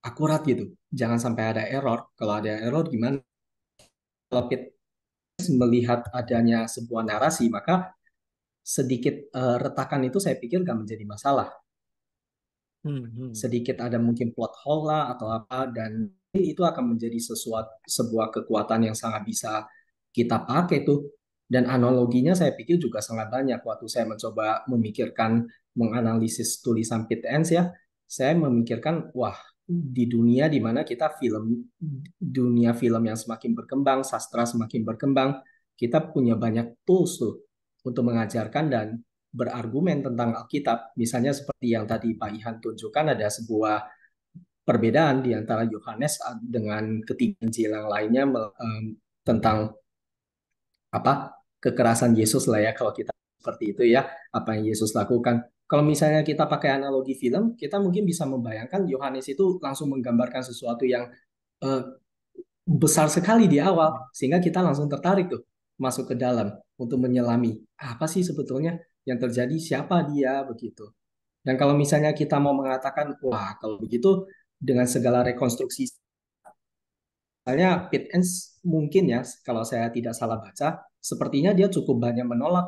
Akurat gitu. Jangan sampai ada error. Kalau ada error gimana? Kalau kita melihat adanya sebuah narasi, maka sedikit uh, retakan itu saya pikir nggak menjadi masalah. Hmm, hmm. Sedikit ada mungkin plot hole lah atau apa, dan itu akan menjadi sesuatu sebuah kekuatan yang sangat bisa kita pakai tuh dan analoginya saya pikir juga sangat banyak waktu saya mencoba memikirkan menganalisis tulisan PTNs ya. Saya memikirkan wah di dunia di mana kita film dunia film yang semakin berkembang, sastra semakin berkembang, kita punya banyak tools tuh untuk mengajarkan dan berargumen tentang Alkitab. Misalnya seperti yang tadi Pak Ihan tunjukkan ada sebuah perbedaan di antara Yohanes dengan ketiga Injil yang lainnya tentang apa kekerasan Yesus lah ya kalau kita seperti itu ya apa yang Yesus lakukan. Kalau misalnya kita pakai analogi film, kita mungkin bisa membayangkan Yohanes itu langsung menggambarkan sesuatu yang uh, besar sekali di awal sehingga kita langsung tertarik tuh masuk ke dalam untuk menyelami apa sih sebetulnya yang terjadi, siapa dia begitu. Dan kalau misalnya kita mau mengatakan, wah kalau begitu dengan segala rekonstruksi misalnya Pit Ends mungkin ya kalau saya tidak salah baca sepertinya dia cukup banyak menolak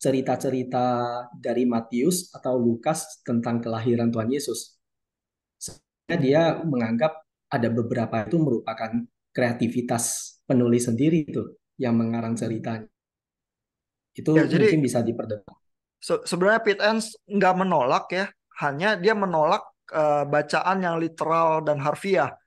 cerita-cerita dari Matius atau Lukas tentang kelahiran Tuhan Yesus. Sebenarnya dia menganggap ada beberapa itu merupakan kreativitas penulis sendiri itu yang mengarang ceritanya. Itu ya, jadi, mungkin bisa diperdebatkan. Se sebenarnya Pete Enns nggak menolak ya, hanya dia menolak uh, bacaan yang literal dan harfiah.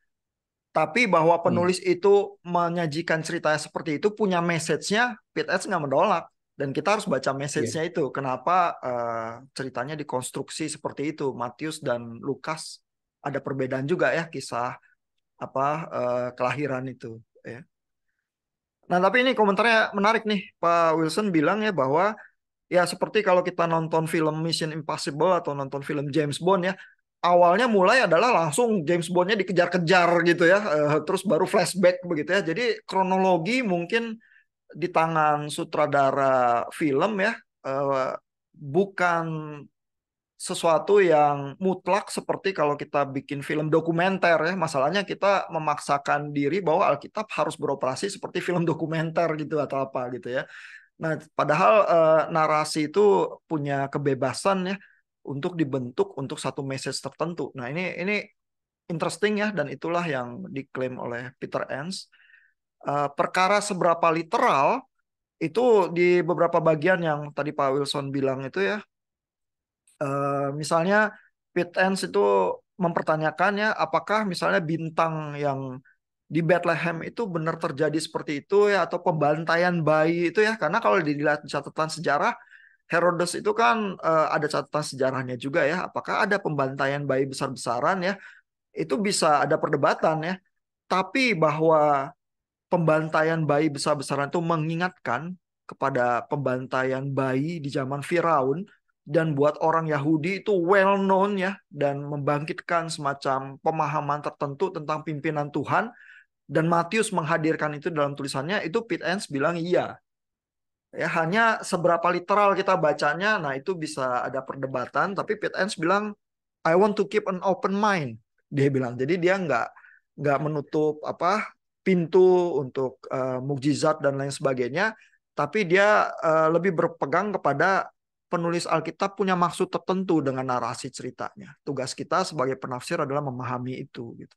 Tapi bahwa hmm. penulis hmm. itu menyajikan cerita seperti itu punya message-nya, Pete Eds nggak menolak. Dan kita harus baca iya. message-nya yeah. itu. Kenapa uh, ceritanya dikonstruksi seperti itu? Matius dan Lukas ada perbedaan juga ya kisah apa uh, kelahiran itu. Ya. Nah tapi ini komentarnya menarik nih. Pak Wilson bilang ya bahwa ya seperti kalau kita nonton film Mission Impossible atau nonton film James Bond ya awalnya mulai adalah langsung James Bondnya dikejar-kejar gitu ya, eh, terus baru flashback begitu ya. Jadi kronologi mungkin di tangan sutradara film ya, eh, bukan sesuatu yang mutlak seperti kalau kita bikin film dokumenter ya masalahnya kita memaksakan diri bahwa Alkitab harus beroperasi seperti film dokumenter gitu atau apa gitu ya nah padahal eh, narasi itu punya kebebasan ya untuk dibentuk untuk satu message tertentu. Nah, ini ini interesting ya dan itulah yang diklaim oleh Peter Enns. Uh, perkara seberapa literal itu di beberapa bagian yang tadi Pak Wilson bilang itu ya. Uh, misalnya Peter Enns itu mempertanyakannya apakah misalnya bintang yang di Bethlehem itu benar terjadi seperti itu ya atau pembantaian bayi itu ya karena kalau dilihat catatan sejarah Herodes itu kan uh, ada catatan sejarahnya juga ya. Apakah ada pembantaian bayi besar-besaran ya? Itu bisa ada perdebatan ya. Tapi bahwa pembantaian bayi besar-besaran itu mengingatkan kepada pembantaian bayi di zaman Firaun dan buat orang Yahudi itu well known ya dan membangkitkan semacam pemahaman tertentu tentang pimpinan Tuhan dan Matius menghadirkan itu dalam tulisannya itu Pete Enns bilang iya ya hanya seberapa literal kita bacanya nah itu bisa ada perdebatan tapi Pete Enns bilang I want to keep an open mind dia bilang jadi dia nggak nggak menutup apa pintu untuk uh, mukjizat dan lain sebagainya tapi dia uh, lebih berpegang kepada penulis Alkitab punya maksud tertentu dengan narasi ceritanya tugas kita sebagai penafsir adalah memahami itu gitu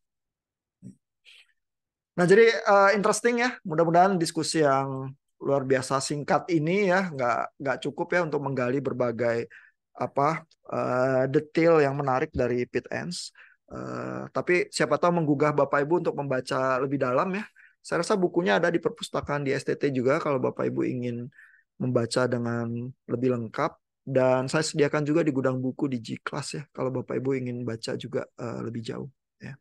nah jadi uh, interesting ya mudah-mudahan diskusi yang luar biasa singkat ini ya nggak nggak cukup ya untuk menggali berbagai apa uh, detail yang menarik dari pit Ends. Uh, tapi siapa tahu menggugah Bapak Ibu untuk membaca lebih dalam ya. Saya rasa bukunya ada di perpustakaan di STT juga kalau Bapak Ibu ingin membaca dengan lebih lengkap dan saya sediakan juga di gudang buku di G-Class ya kalau Bapak Ibu ingin baca juga uh, lebih jauh ya.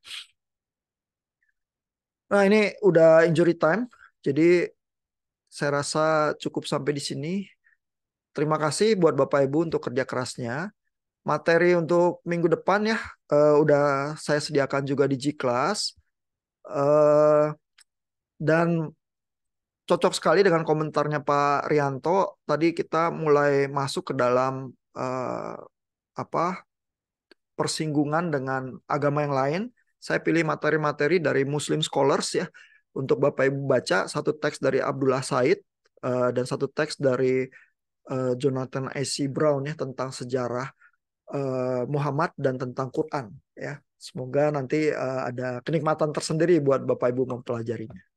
Nah, ini udah injury time. Jadi saya rasa cukup sampai di sini. Terima kasih buat Bapak Ibu untuk kerja kerasnya. Materi untuk minggu depan ya uh, udah saya sediakan juga di G-Class. Uh, dan cocok sekali dengan komentarnya Pak Rianto tadi kita mulai masuk ke dalam uh, apa persinggungan dengan agama yang lain. Saya pilih materi-materi dari Muslim scholars ya untuk Bapak Ibu baca satu teks dari Abdullah Said uh, dan satu teks dari uh, Jonathan IC Brown ya tentang sejarah uh, Muhammad dan tentang Quran ya. Semoga nanti uh, ada kenikmatan tersendiri buat Bapak Ibu mempelajarinya.